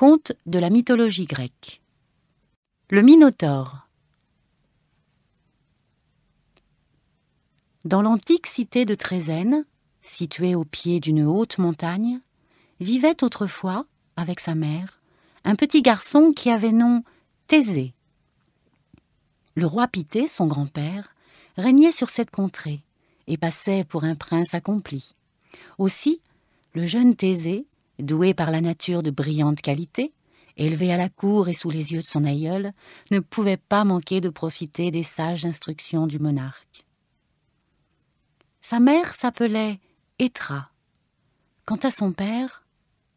Conte de la mythologie grecque. Le Minotaure. Dans l'antique cité de Trézène, située au pied d'une haute montagne, vivait autrefois, avec sa mère, un petit garçon qui avait nom Thésée. Le roi Pité, son grand-père, régnait sur cette contrée et passait pour un prince accompli. Aussi, le jeune Thésée doué par la nature de brillantes qualités, élevé à la cour et sous les yeux de son aïeul, ne pouvait pas manquer de profiter des sages instructions du monarque. Sa mère s'appelait Étra. Quant à son père,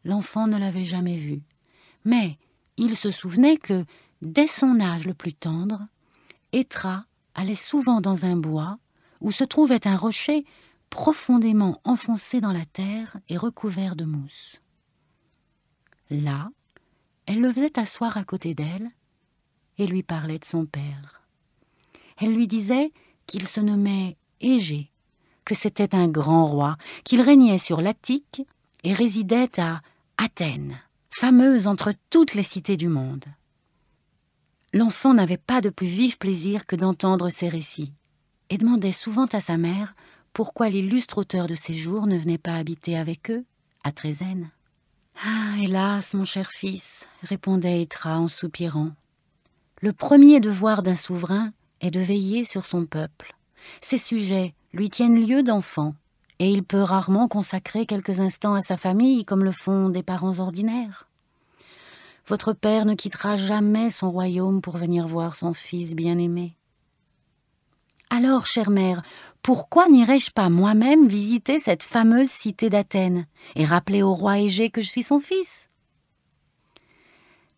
l'enfant ne l'avait jamais vu, mais il se souvenait que, dès son âge le plus tendre, Étra allait souvent dans un bois où se trouvait un rocher profondément enfoncé dans la terre et recouvert de mousse. Là, elle le faisait asseoir à côté d'elle et lui parlait de son père. Elle lui disait qu'il se nommait Égée, que c'était un grand roi, qu'il régnait sur l'Attique et résidait à Athènes, fameuse entre toutes les cités du monde. L'enfant n'avait pas de plus vif plaisir que d'entendre ces récits, et demandait souvent à sa mère pourquoi l'illustre auteur de ses jours ne venait pas habiter avec eux à Trézène. Ah, hélas, mon cher fils, répondait Étra en soupirant. Le premier devoir d'un souverain est de veiller sur son peuple. Ses sujets lui tiennent lieu d'enfant, et il peut rarement consacrer quelques instants à sa famille comme le font des parents ordinaires. Votre père ne quittera jamais son royaume pour venir voir son fils bien-aimé. Alors, chère mère, pourquoi n'irais-je pas moi-même visiter cette fameuse cité d'Athènes et rappeler au roi Égée que je suis son fils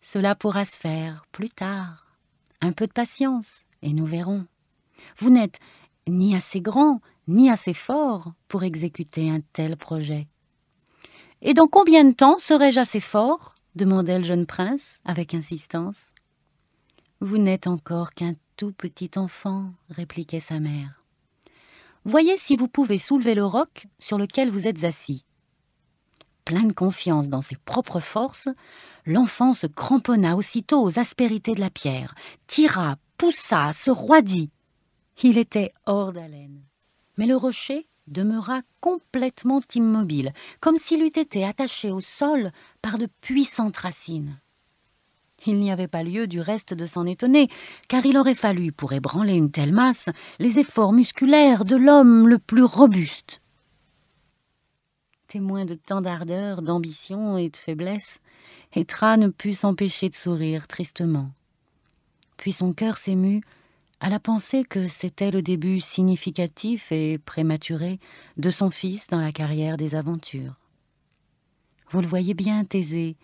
Cela pourra se faire plus tard. Un peu de patience, et nous verrons. Vous n'êtes ni assez grand, ni assez fort pour exécuter un tel projet. Et dans combien de temps serai-je assez fort demandait le jeune prince avec insistance. Vous n'êtes encore qu'un tout petit enfant, répliquait sa mère. Voyez si vous pouvez soulever le roc sur lequel vous êtes assis. Plein de confiance dans ses propres forces, l'enfant se cramponna aussitôt aux aspérités de la pierre, tira, poussa, se roidit. Il était hors d'haleine. Mais le rocher demeura complètement immobile, comme s'il eût été attaché au sol par de puissantes racines. Il n'y avait pas lieu du reste de s'en étonner, car il aurait fallu, pour ébranler une telle masse, les efforts musculaires de l'homme le plus robuste. Témoin de tant d'ardeur, d'ambition et de faiblesse, Etra ne put s'empêcher de sourire tristement. Puis son cœur s'émut à la pensée que c'était le début significatif et prématuré de son fils dans la carrière des aventures. Vous le voyez bien, Thésée.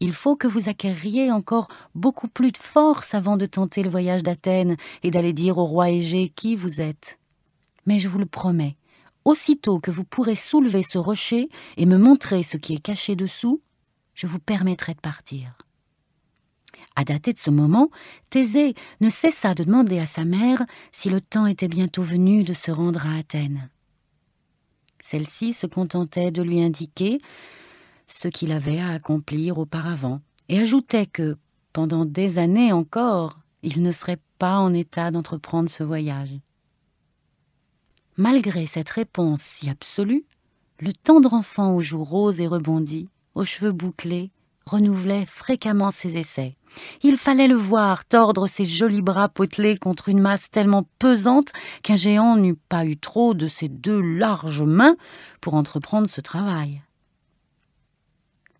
Il faut que vous acquériez encore beaucoup plus de force avant de tenter le voyage d'Athènes et d'aller dire au roi Égée qui vous êtes. Mais je vous le promets, aussitôt que vous pourrez soulever ce rocher et me montrer ce qui est caché dessous, je vous permettrai de partir. À dater de ce moment, Thésée ne cessa de demander à sa mère si le temps était bientôt venu de se rendre à Athènes. Celle-ci se contentait de lui indiquer ce qu'il avait à accomplir auparavant, et ajoutait que, pendant des années encore, il ne serait pas en état d'entreprendre ce voyage. Malgré cette réponse si absolue, le tendre enfant aux joues roses et rebondies, aux cheveux bouclés, renouvelait fréquemment ses essais. Il fallait le voir tordre ses jolis bras potelés contre une masse tellement pesante qu'un géant n'eût pas eu trop de ses deux larges mains pour entreprendre ce travail.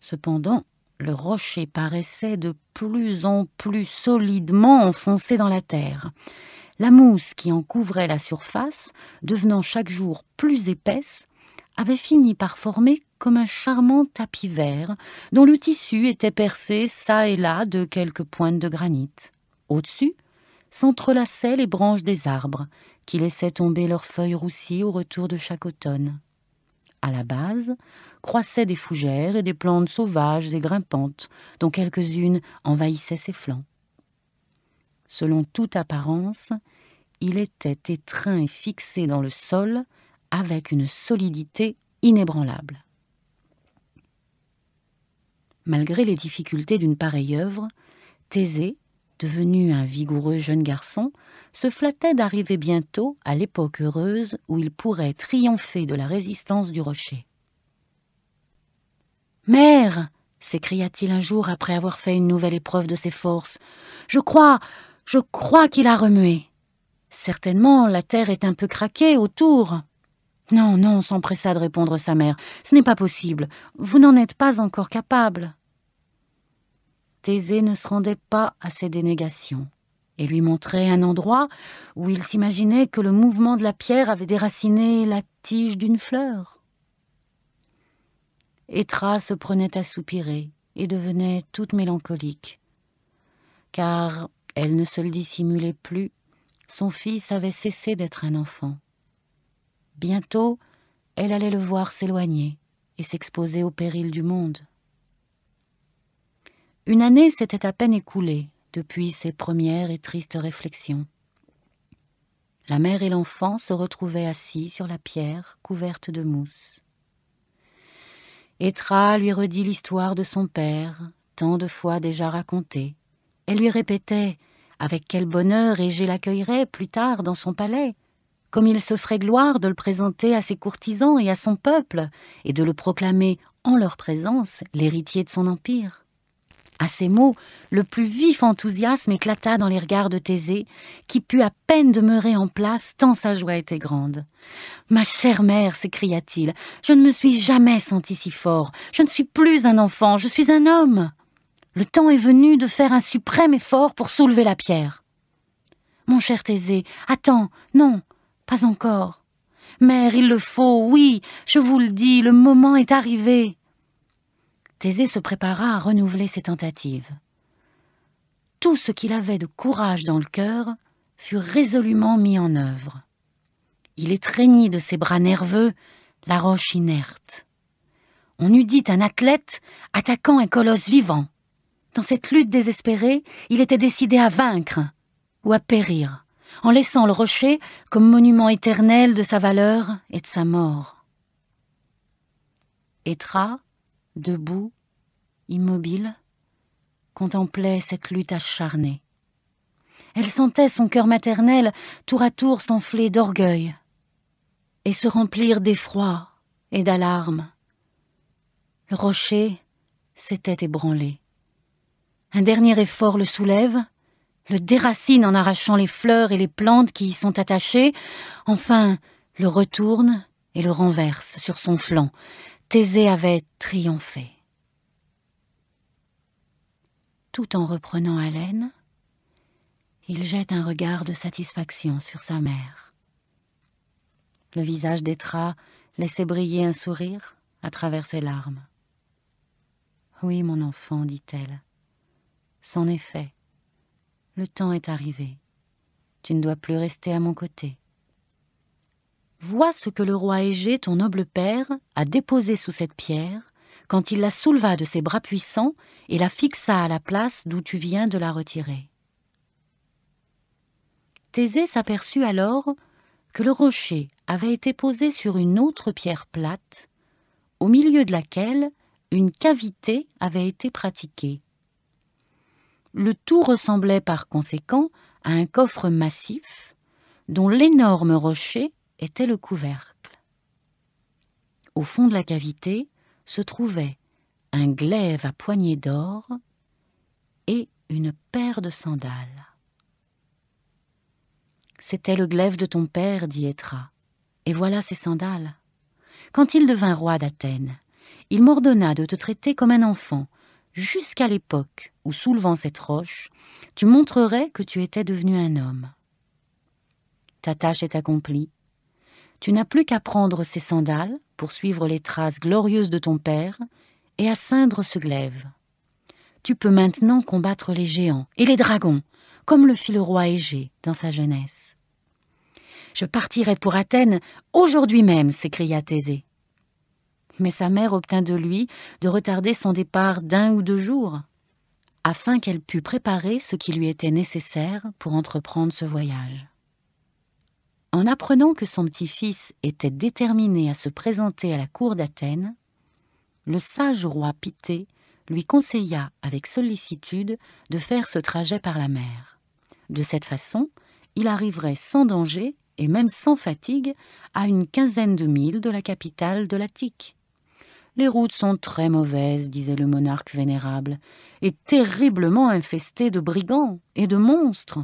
Cependant, le rocher paraissait de plus en plus solidement enfoncé dans la terre. La mousse qui en couvrait la surface, devenant chaque jour plus épaisse, avait fini par former comme un charmant tapis vert, dont le tissu était percé çà et là de quelques pointes de granit. Au-dessus, s'entrelaçaient les branches des arbres, qui laissaient tomber leurs feuilles roussies au retour de chaque automne. À la base, croissaient des fougères et des plantes sauvages et grimpantes, dont quelques-unes envahissaient ses flancs. Selon toute apparence, il était étreint et fixé dans le sol avec une solidité inébranlable. Malgré les difficultés d'une pareille œuvre, Thésée, devenu un vigoureux jeune garçon, se flattait d'arriver bientôt à l'époque heureuse où il pourrait triompher de la résistance du rocher. Mère s'écria-t-il un jour après avoir fait une nouvelle épreuve de ses forces. Je crois, je crois qu'il a remué. Certainement, la terre est un peu craquée autour. Non, non, s'empressa de répondre sa mère. Ce n'est pas possible. Vous n'en êtes pas encore capable. Thésée ne se rendait pas à ces dénégations et lui montrait un endroit où il s'imaginait que le mouvement de la pierre avait déraciné la tige d'une fleur. Etra se prenait à soupirer et devenait toute mélancolique. Car elle ne se le dissimulait plus, son fils avait cessé d'être un enfant. Bientôt, elle allait le voir s'éloigner et s'exposer au péril du monde. Une année s'était à peine écoulée depuis ses premières et tristes réflexions. La mère et l'enfant se retrouvaient assis sur la pierre couverte de mousse. Etra lui redit l'histoire de son père, tant de fois déjà racontée. Elle lui répétait Avec quel bonheur Égée l'accueillerait plus tard dans son palais comme il se ferait gloire de le présenter à ses courtisans et à son peuple, et de le proclamer en leur présence l'héritier de son empire. À ces mots, le plus vif enthousiasme éclata dans les regards de Thésée, qui put à peine demeurer en place tant sa joie était grande. Ma chère mère, s'écria-t-il, je ne me suis jamais senti si fort. Je ne suis plus un enfant, je suis un homme. Le temps est venu de faire un suprême effort pour soulever la pierre. Mon cher Thésée, attends, non, pas encore. Mère, il le faut, oui, je vous le dis, le moment est arrivé. Thésée se prépara à renouveler ses tentatives. Tout ce qu'il avait de courage dans le cœur fut résolument mis en œuvre. Il étreignit de ses bras nerveux la roche inerte. On eût dit un athlète attaquant un colosse vivant. Dans cette lutte désespérée, il était décidé à vaincre ou à périr, en laissant le rocher comme monument éternel de sa valeur et de sa mort. Étra, debout, immobile, contemplait cette lutte acharnée. Elle sentait son cœur maternel tour à tour s'enfler d'orgueil et se remplir d'effroi et d'alarme. Le rocher s'était ébranlé. Un dernier effort le soulève, le déracine en arrachant les fleurs et les plantes qui y sont attachées, enfin le retourne et le renverse sur son flanc, Thésée avait triomphé. Tout en reprenant haleine, il jette un regard de satisfaction sur sa mère. Le visage d'Etra laissait briller un sourire à travers ses larmes. Oui, mon enfant, dit-elle. C'en est fait. Le temps est arrivé. Tu ne dois plus rester à mon côté. Vois ce que le roi Égée, ton noble père, a déposé sous cette pierre, quand il la souleva de ses bras puissants et la fixa à la place d'où tu viens de la retirer. Thésée s'aperçut alors que le rocher avait été posé sur une autre pierre plate, au milieu de laquelle une cavité avait été pratiquée. Le tout ressemblait par conséquent à un coffre massif dont l'énorme rocher était le couvercle. Au fond de la cavité se trouvait un glaive à poignée d'or et une paire de sandales. C'était le glaive de ton père, dit Étra, et voilà ses sandales. Quand il devint roi d'Athènes, il m'ordonna de te traiter comme un enfant, jusqu'à l'époque où, soulevant cette roche, tu montrerais que tu étais devenu un homme. Ta tâche est accomplie, tu n'as plus qu'à prendre ces sandales pour suivre les traces glorieuses de ton père et à ceindre ce glaive. Tu peux maintenant combattre les géants et les dragons, comme le fit le roi Égée dans sa jeunesse. Je partirai pour Athènes aujourd'hui même, s'écria Thésée. Mais sa mère obtint de lui de retarder son départ d'un ou deux jours, afin qu'elle pût préparer ce qui lui était nécessaire pour entreprendre ce voyage. En apprenant que son petit-fils était déterminé à se présenter à la cour d'Athènes, le sage roi Pité lui conseilla avec sollicitude de faire ce trajet par la mer. De cette façon, il arriverait sans danger et même sans fatigue à une quinzaine de milles de la capitale de l'Attique. Les routes sont très mauvaises, disait le monarque vénérable, et terriblement infestées de brigands et de monstres.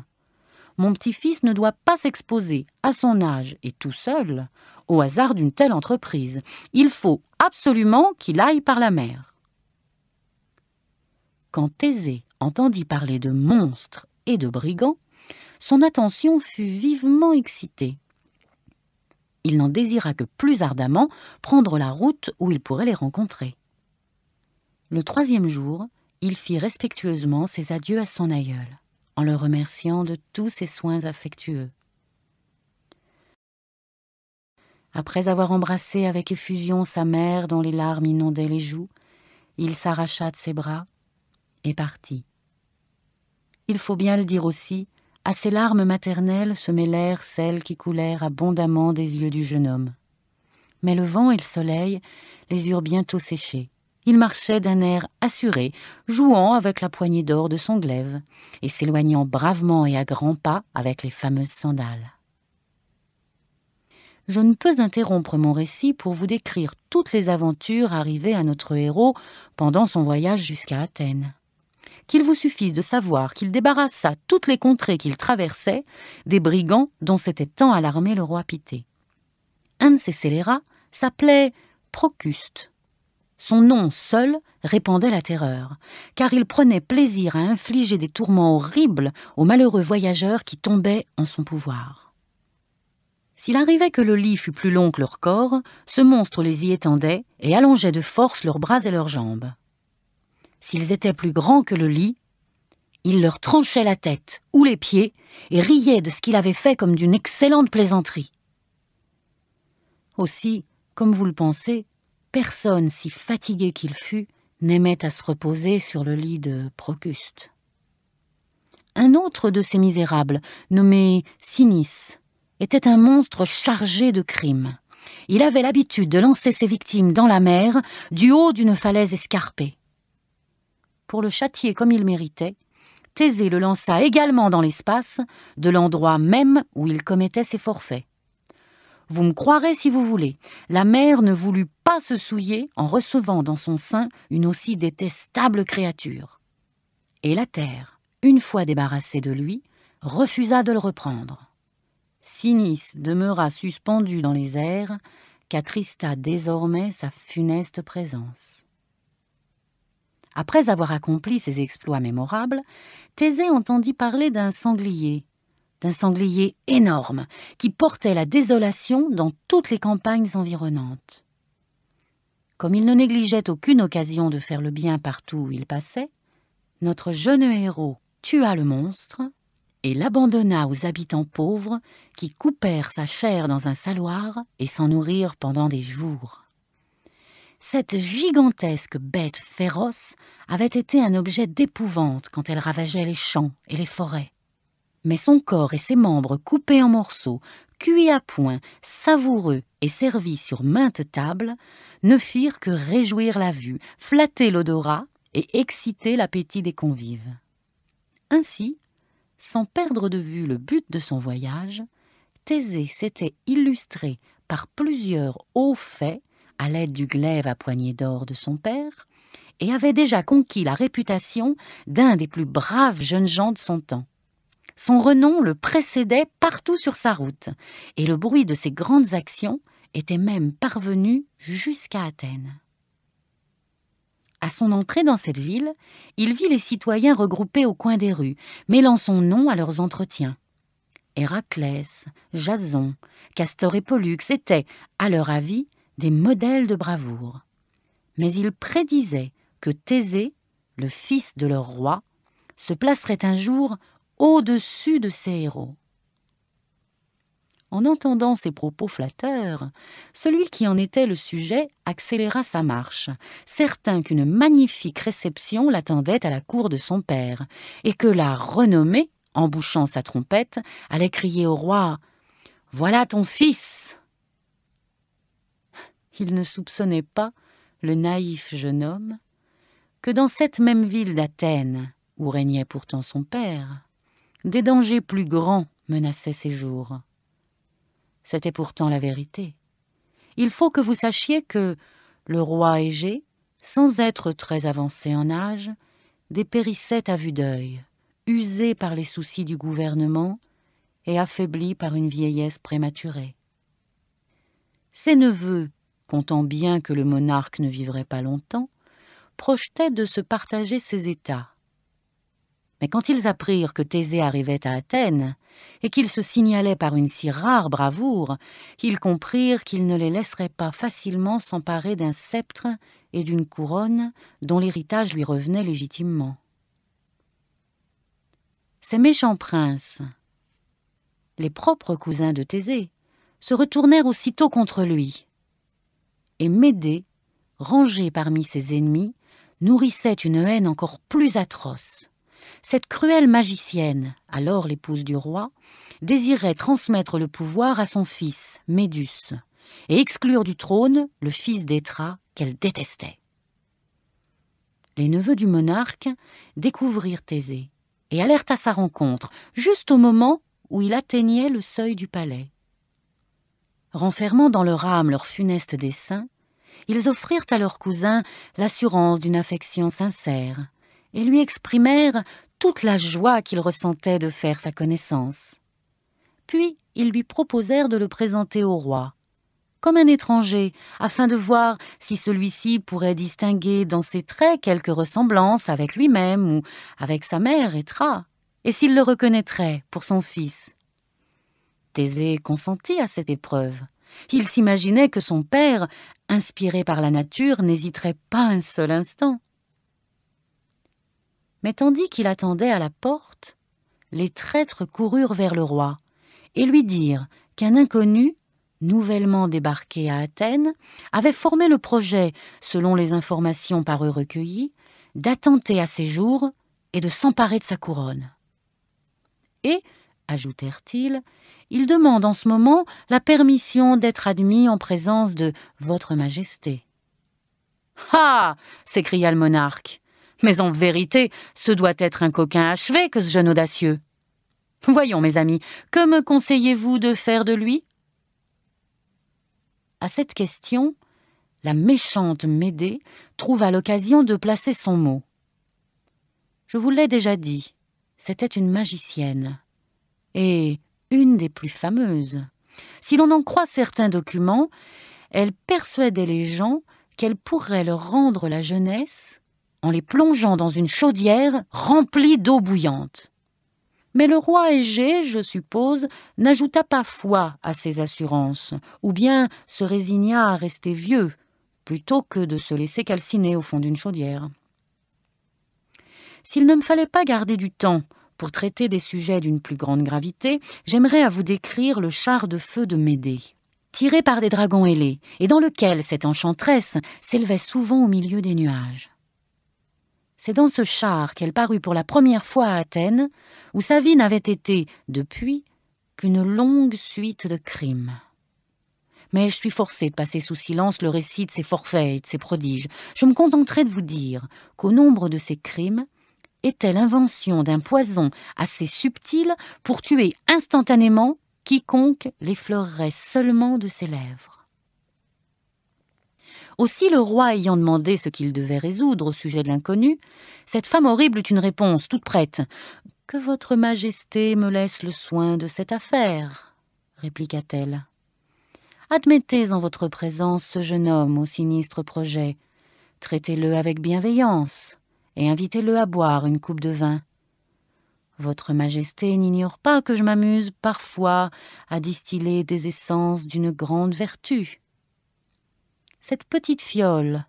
Mon petit-fils ne doit pas s'exposer, à son âge et tout seul, au hasard d'une telle entreprise. Il faut absolument qu'il aille par la mer. Quand Thésée entendit parler de monstres et de brigands, son attention fut vivement excitée. Il n'en désira que plus ardemment prendre la route où il pourrait les rencontrer. Le troisième jour, il fit respectueusement ses adieux à son aïeul en le remerciant de tous ses soins affectueux. Après avoir embrassé avec effusion sa mère dont les larmes inondaient les joues, il s'arracha de ses bras et partit. Il faut bien le dire aussi, à ces larmes maternelles se mêlèrent celles qui coulèrent abondamment des yeux du jeune homme. Mais le vent et le soleil les eurent bientôt séchées il marchait d'un air assuré, jouant avec la poignée d'or de son glaive, et s'éloignant bravement et à grands pas avec les fameuses sandales. Je ne peux interrompre mon récit pour vous décrire toutes les aventures arrivées à notre héros pendant son voyage jusqu'à Athènes qu'il vous suffise de savoir qu'il débarrassa toutes les contrées qu'il traversait des brigands dont s'était tant alarmé le roi Pité. Un de ces scélérats s'appelait Procuste, son nom seul répandait la terreur, car il prenait plaisir à infliger des tourments horribles aux malheureux voyageurs qui tombaient en son pouvoir. S'il arrivait que le lit fût plus long que leur corps, ce monstre les y étendait et allongeait de force leurs bras et leurs jambes. S'ils étaient plus grands que le lit, il leur tranchait la tête ou les pieds et riait de ce qu'il avait fait comme d'une excellente plaisanterie. Aussi, comme vous le pensez, personne, si fatigué qu'il fût, n'aimait à se reposer sur le lit de Procuste. Un autre de ces misérables, nommé Sinis, était un monstre chargé de crimes. Il avait l'habitude de lancer ses victimes dans la mer du haut d'une falaise escarpée. Pour le châtier comme il méritait, Thésée le lança également dans l'espace, de l'endroit même où il commettait ses forfaits. Vous me croirez si vous voulez. La mère ne voulut pas se souiller en recevant dans son sein une aussi détestable créature. Et la terre, une fois débarrassée de lui, refusa de le reprendre. Sinis demeura suspendu dans les airs, qu'attrista désormais sa funeste présence. Après avoir accompli ses exploits mémorables, Thésée entendit parler d'un sanglier d'un sanglier énorme qui portait la désolation dans toutes les campagnes environnantes. Comme il ne négligeait aucune occasion de faire le bien partout où il passait, notre jeune héros tua le monstre et l'abandonna aux habitants pauvres qui coupèrent sa chair dans un saloir et s'en nourrirent pendant des jours. Cette gigantesque bête féroce avait été un objet d'épouvante quand elle ravageait les champs et les forêts mais son corps et ses membres coupés en morceaux, cuits à point, savoureux et servis sur maintes table, ne firent que réjouir la vue, flatter l'odorat et exciter l'appétit des convives. Ainsi, sans perdre de vue le but de son voyage, Thésée s'était illustré par plusieurs hauts faits à l'aide du glaive à poignée d'or de son père, et avait déjà conquis la réputation d'un des plus braves jeunes gens de son temps. Son renom le précédait partout sur sa route, et le bruit de ses grandes actions était même parvenu jusqu'à Athènes. À son entrée dans cette ville, il vit les citoyens regroupés au coin des rues, mêlant son nom à leurs entretiens. Héraclès, Jason, Castor et Pollux étaient, à leur avis, des modèles de bravoure. Mais ils prédisaient que Thésée, le fils de leur roi, se placerait un jour au-dessus de ses héros. En entendant ces propos flatteurs, celui qui en était le sujet accéléra sa marche, certain qu'une magnifique réception l'attendait à la cour de son père, et que la renommée, en bouchant sa trompette, allait crier au roi Voilà ton fils Il ne soupçonnait pas, le naïf jeune homme, que dans cette même ville d'Athènes, où régnait pourtant son père, des dangers plus grands menaçaient ses jours. C'était pourtant la vérité. Il faut que vous sachiez que le roi Égée, sans être très avancé en âge, dépérissait à vue d'œil, usé par les soucis du gouvernement et affaibli par une vieillesse prématurée. Ses neveux, comptant bien que le monarque ne vivrait pas longtemps, projetaient de se partager ses états. Mais quand ils apprirent que Thésée arrivait à Athènes, et qu'il se signalait par une si rare bravoure, ils comprirent qu'ils ne les laisserait pas facilement s'emparer d'un sceptre et d'une couronne dont l'héritage lui revenait légitimement. Ces méchants princes, les propres cousins de Thésée, se retournèrent aussitôt contre lui. Et Médée, rangée parmi ses ennemis, nourrissait une haine encore plus atroce. Cette cruelle magicienne, alors l'épouse du roi, désirait transmettre le pouvoir à son fils, Médus, et exclure du trône le fils d'Étra qu'elle détestait. Les neveux du monarque découvrirent Thésée et allèrent à sa rencontre, juste au moment où il atteignait le seuil du palais. Renfermant dans leur âme leur funeste dessein, ils offrirent à leur cousin l'assurance d'une affection sincère et lui exprimèrent toute la joie qu'il ressentait de faire sa connaissance. Puis ils lui proposèrent de le présenter au roi, comme un étranger, afin de voir si celui-ci pourrait distinguer dans ses traits quelque ressemblance avec lui-même ou avec sa mère Etra, et s'il le reconnaîtrait pour son fils. Thésée consentit à cette épreuve. Il s'imaginait que son père, inspiré par la nature, n'hésiterait pas un seul instant. Mais tandis qu'il attendait à la porte, les traîtres coururent vers le roi et lui dirent qu'un inconnu, nouvellement débarqué à Athènes, avait formé le projet, selon les informations par eux recueillies, d'attenter à ses jours et de s'emparer de sa couronne. Et, ajoutèrent-ils, il demande en ce moment la permission d'être admis en présence de Votre Majesté. Ah s'écria le monarque. Mais en vérité, ce doit être un coquin achevé que ce jeune audacieux. Voyons, mes amis, que me conseillez-vous de faire de lui À cette question, la méchante Médée trouva l'occasion de placer son mot. Je vous l'ai déjà dit, c'était une magicienne, et une des plus fameuses. Si l'on en croit certains documents, elle persuadait les gens qu'elle pourrait leur rendre la jeunesse en les plongeant dans une chaudière remplie d'eau bouillante. Mais le roi Égée, je suppose, n'ajouta pas foi à ses assurances, ou bien se résigna à rester vieux, plutôt que de se laisser calciner au fond d'une chaudière. S'il ne me fallait pas garder du temps pour traiter des sujets d'une plus grande gravité, j'aimerais à vous décrire le char de feu de Médée, tiré par des dragons ailés, et dans lequel cette enchanteresse s'élevait souvent au milieu des nuages. C'est dans ce char qu'elle parut pour la première fois à Athènes, où sa vie n'avait été, depuis, qu'une longue suite de crimes. Mais je suis forcé de passer sous silence le récit de ses forfaits et de ses prodiges. Je me contenterai de vous dire qu'au nombre de ces crimes était l'invention d'un poison assez subtil pour tuer instantanément quiconque l'effleurerait seulement de ses lèvres. Aussi le roi ayant demandé ce qu'il devait résoudre au sujet de l'inconnu, cette femme horrible eut une réponse toute prête. Que votre majesté me laisse le soin de cette affaire, répliqua-t-elle. Admettez en votre présence ce jeune homme au sinistre projet, traitez-le avec bienveillance, et invitez-le à boire une coupe de vin. Votre Majesté n'ignore pas que je m'amuse parfois à distiller des essences d'une grande vertu. Cette petite fiole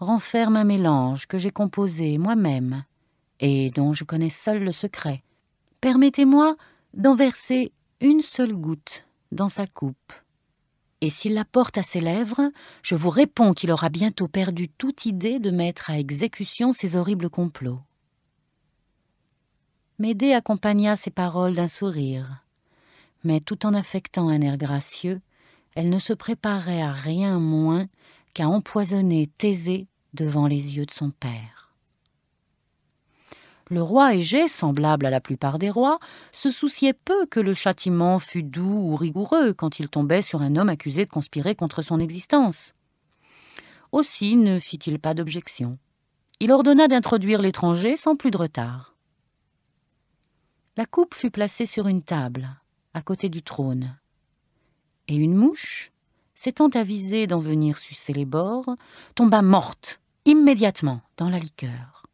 renferme un mélange que j'ai composé moi-même et dont je connais seul le secret. Permettez-moi d'en verser une seule goutte dans sa coupe. Et s'il la porte à ses lèvres, je vous réponds qu'il aura bientôt perdu toute idée de mettre à exécution ses horribles complots. Médée accompagna ces paroles d'un sourire, mais tout en affectant un air gracieux, elle ne se préparait à rien moins qu'a empoisonné Thésée devant les yeux de son père. Le roi Égée, semblable à la plupart des rois, se souciait peu que le châtiment fût doux ou rigoureux quand il tombait sur un homme accusé de conspirer contre son existence. Aussi ne fit-il pas d'objection. Il ordonna d'introduire l'étranger sans plus de retard. La coupe fut placée sur une table, à côté du trône, et une mouche, s'étant avisée d'en venir sucer les bords, tomba morte immédiatement dans la liqueur.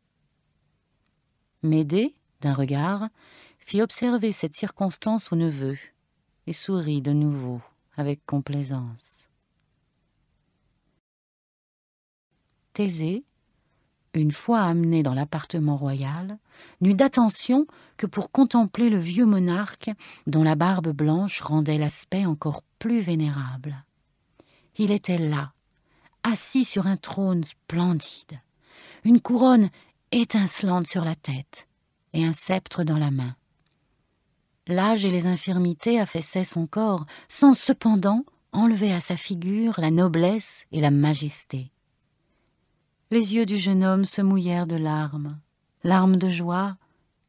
Médée, d'un regard, fit observer cette circonstance au neveu et sourit de nouveau avec complaisance. Thésée, une fois amené dans l'appartement royal, n'eut d'attention que pour contempler le vieux monarque dont la barbe blanche rendait l'aspect encore plus vénérable. Il était là, assis sur un trône splendide, une couronne étincelante sur la tête et un sceptre dans la main. L'âge et les infirmités affaissaient son corps, sans cependant enlever à sa figure la noblesse et la majesté. Les yeux du jeune homme se mouillèrent de larmes, larmes de joie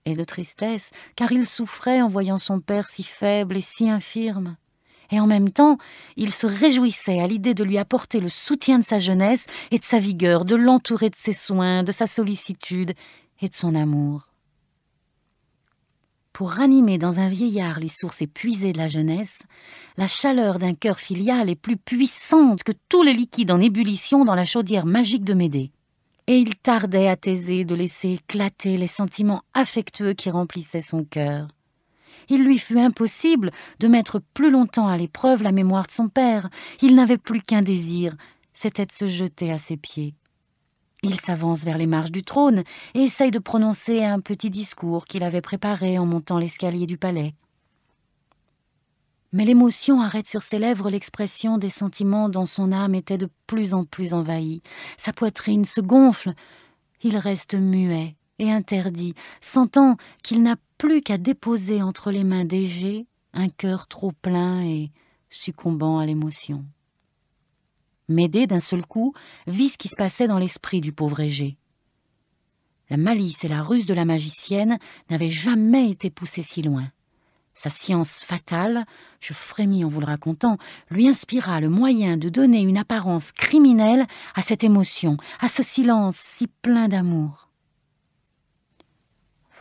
et de tristesse, car il souffrait en voyant son père si faible et si infirme. Et en même temps, il se réjouissait à l'idée de lui apporter le soutien de sa jeunesse et de sa vigueur, de l'entourer de ses soins, de sa sollicitude et de son amour. Pour ranimer dans un vieillard les sources épuisées de la jeunesse, la chaleur d'un cœur filial est plus puissante que tous les liquides en ébullition dans la chaudière magique de Médée. Et il tardait à taiser de laisser éclater les sentiments affectueux qui remplissaient son cœur. Il lui fut impossible de mettre plus longtemps à l'épreuve la mémoire de son père. Il n'avait plus qu'un désir, c'était de se jeter à ses pieds. Il s'avance vers les marches du trône et essaye de prononcer un petit discours qu'il avait préparé en montant l'escalier du palais. Mais l'émotion arrête sur ses lèvres l'expression des sentiments dont son âme était de plus en plus envahie. Sa poitrine se gonfle. Il reste muet et interdit, sentant qu'il n'a plus qu'à déposer entre les mains d'Égée un cœur trop plein et succombant à l'émotion. Médée, d'un seul coup, vit ce qui se passait dans l'esprit du pauvre Égée. La malice et la ruse de la magicienne n'avaient jamais été poussées si loin. Sa science fatale, je frémis en vous le racontant, lui inspira le moyen de donner une apparence criminelle à cette émotion, à ce silence si plein d'amour.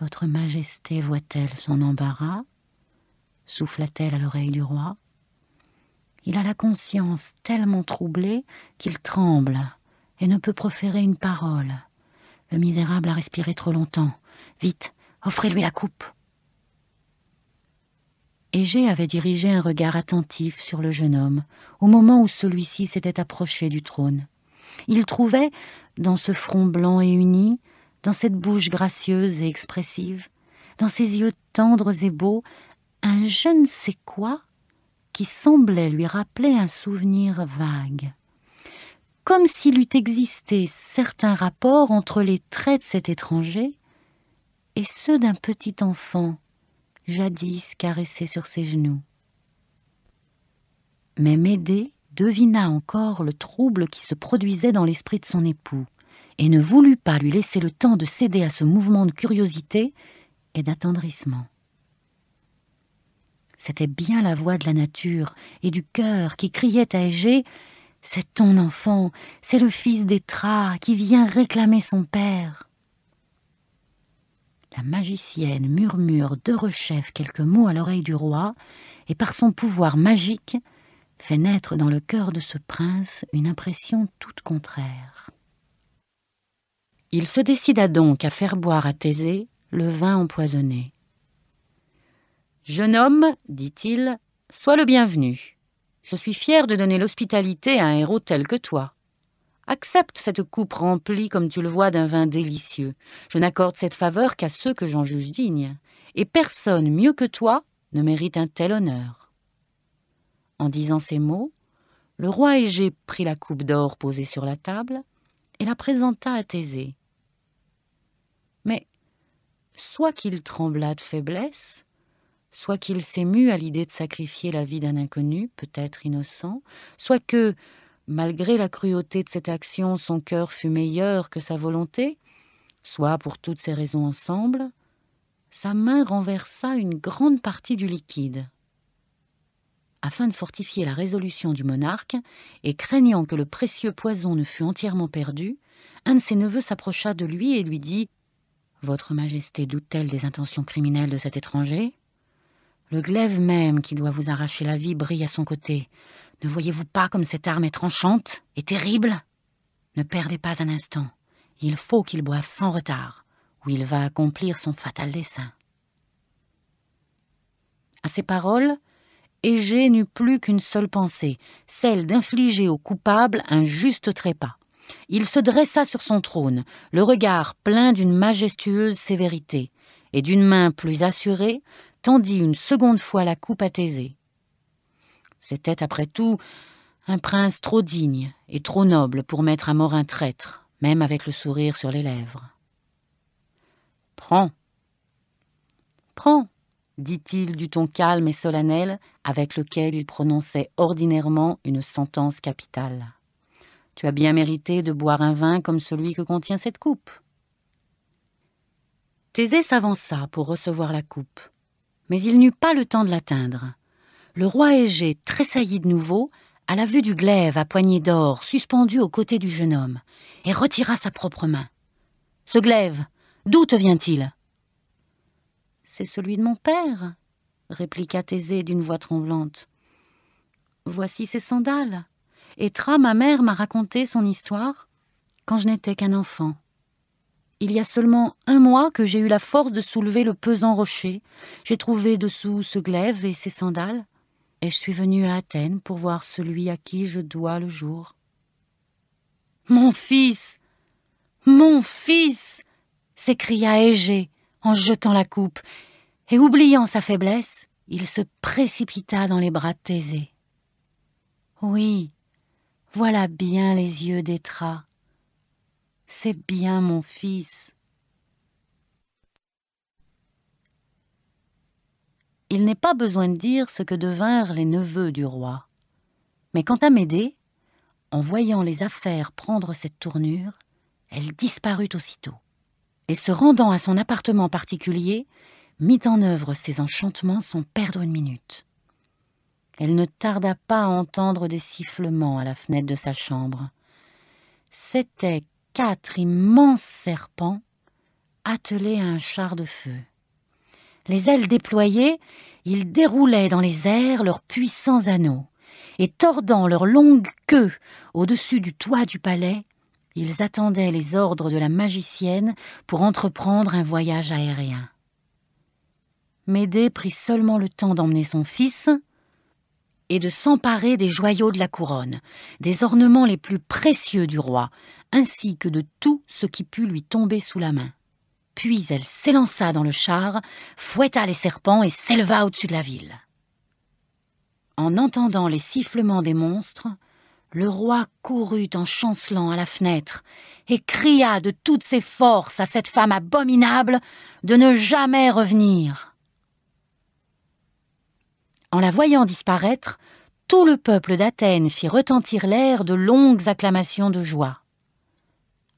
Votre Majesté voit-elle son embarras souffla-t-elle à l'oreille du roi. Il a la conscience tellement troublée qu'il tremble et ne peut proférer une parole. Le misérable a respiré trop longtemps. Vite, offrez-lui la coupe. Égée avait dirigé un regard attentif sur le jeune homme au moment où celui-ci s'était approché du trône. Il trouvait, dans ce front blanc et uni, dans cette bouche gracieuse et expressive, dans ces yeux tendres et beaux, un je ne sais quoi qui semblait lui rappeler un souvenir vague. Comme s'il eût existé certains rapports entre les traits de cet étranger et ceux d'un petit enfant, jadis caressé sur ses genoux. Mais Médée devina encore le trouble qui se produisait dans l'esprit de son époux et ne voulut pas lui laisser le temps de céder à ce mouvement de curiosité et d'attendrissement. C'était bien la voix de la nature et du cœur qui criait à Égée C'est ton enfant, c'est le fils d'Étra qui vient réclamer son père. La magicienne murmure de rechef quelques mots à l'oreille du roi et par son pouvoir magique fait naître dans le cœur de ce prince une impression toute contraire. Il se décida donc à faire boire à Thésée le vin empoisonné. Jeune homme, dit-il, sois le bienvenu. Je suis fier de donner l'hospitalité à un héros tel que toi. Accepte cette coupe remplie, comme tu le vois, d'un vin délicieux. Je n'accorde cette faveur qu'à ceux que j'en juge dignes, et personne mieux que toi ne mérite un tel honneur. En disant ces mots, le roi Égée prit la coupe d'or posée sur la table et la présenta à Thésée soit qu'il trembla de faiblesse, soit qu'il s'émut à l'idée de sacrifier la vie d'un inconnu, peut-être innocent, soit que, malgré la cruauté de cette action, son cœur fut meilleur que sa volonté, soit pour toutes ces raisons ensemble, sa main renversa une grande partie du liquide. Afin de fortifier la résolution du monarque, et craignant que le précieux poison ne fût entièrement perdu, un de ses neveux s'approcha de lui et lui dit votre Majesté doute-t-elle des intentions criminelles de cet étranger Le glaive même qui doit vous arracher la vie brille à son côté. Ne voyez-vous pas comme cette arme est tranchante et terrible Ne perdez pas un instant. Il faut qu'il boive sans retard, ou il va accomplir son fatal dessein. À ces paroles, Égée n'eut plus qu'une seule pensée, celle d'infliger au coupable un juste trépas. Il se dressa sur son trône, le regard plein d'une majestueuse sévérité, et d'une main plus assurée, tendit une seconde fois la coupe à Thésée. C'était, après tout, un prince trop digne et trop noble pour mettre à mort un traître, même avec le sourire sur les lèvres. Prends. Prends, dit-il du ton calme et solennel avec lequel il prononçait ordinairement une sentence capitale. Tu as bien mérité de boire un vin comme celui que contient cette coupe. Thésée s'avança pour recevoir la coupe, mais il n'eut pas le temps de l'atteindre. Le roi Égée tressaillit de nouveau à la vue du glaive à poignée d'or suspendu aux côtés du jeune homme, et retira sa propre main. Ce glaive, d'où te vient-il C'est celui de mon père, répliqua Thésée d'une voix tremblante. Voici ses sandales. Etra, ma mère, m'a raconté son histoire quand je n'étais qu'un enfant. Il y a seulement un mois que j'ai eu la force de soulever le pesant rocher. J'ai trouvé dessous ce glaive et ses sandales, et je suis venue à Athènes pour voir celui à qui je dois le jour. Mon fils Mon fils s'écria Égée en jetant la coupe, et oubliant sa faiblesse, il se précipita dans les bras taisés. Oui, voilà bien les yeux d'Etra, C'est bien mon fils. Il n'est pas besoin de dire ce que devinrent les neveux du roi. Mais quant à Médée, en voyant les affaires prendre cette tournure, elle disparut aussitôt, et se rendant à son appartement particulier, mit en œuvre ses enchantements sans perdre une minute elle ne tarda pas à entendre des sifflements à la fenêtre de sa chambre. C'étaient quatre immenses serpents attelés à un char de feu. Les ailes déployées, ils déroulaient dans les airs leurs puissants anneaux, et tordant leurs longues queue au-dessus du toit du palais, ils attendaient les ordres de la magicienne pour entreprendre un voyage aérien. Médée prit seulement le temps d'emmener son fils, et de s'emparer des joyaux de la couronne, des ornements les plus précieux du roi, ainsi que de tout ce qui put lui tomber sous la main. Puis elle s'élança dans le char, fouetta les serpents et s'éleva au-dessus de la ville. En entendant les sifflements des monstres, le roi courut en chancelant à la fenêtre et cria de toutes ses forces à cette femme abominable de ne jamais revenir. En la voyant disparaître, tout le peuple d'Athènes fit retentir l'air de longues acclamations de joie.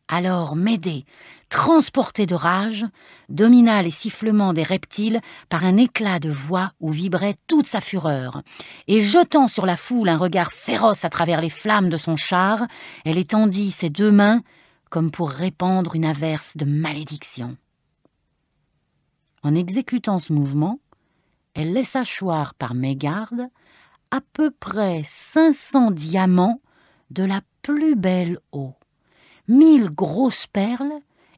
Alors Médée, transportée de rage, domina les sifflements des reptiles par un éclat de voix où vibrait toute sa fureur, et jetant sur la foule un regard féroce à travers les flammes de son char, elle étendit ses deux mains comme pour répandre une averse de malédiction. En exécutant ce mouvement, elle laissa choir par mégarde à peu près 500 diamants de la plus belle eau, mille grosses perles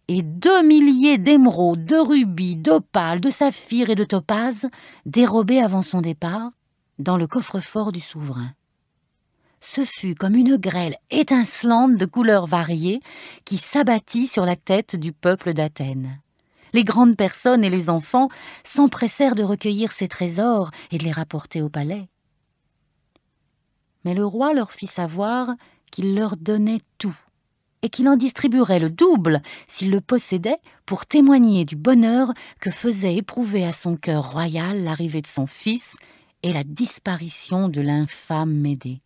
et deux milliers d'émeraudes, de rubis, d'opales, de saphirs et de topazes dérobés avant son départ dans le coffre-fort du souverain. Ce fut comme une grêle étincelante de couleurs variées qui s'abattit sur la tête du peuple d'Athènes les grandes personnes et les enfants s'empressèrent de recueillir ces trésors et de les rapporter au palais. Mais le roi leur fit savoir qu'il leur donnait tout, et qu'il en distribuerait le double s'il le possédait pour témoigner du bonheur que faisait éprouver à son cœur royal l'arrivée de son fils et la disparition de l'infâme Médée.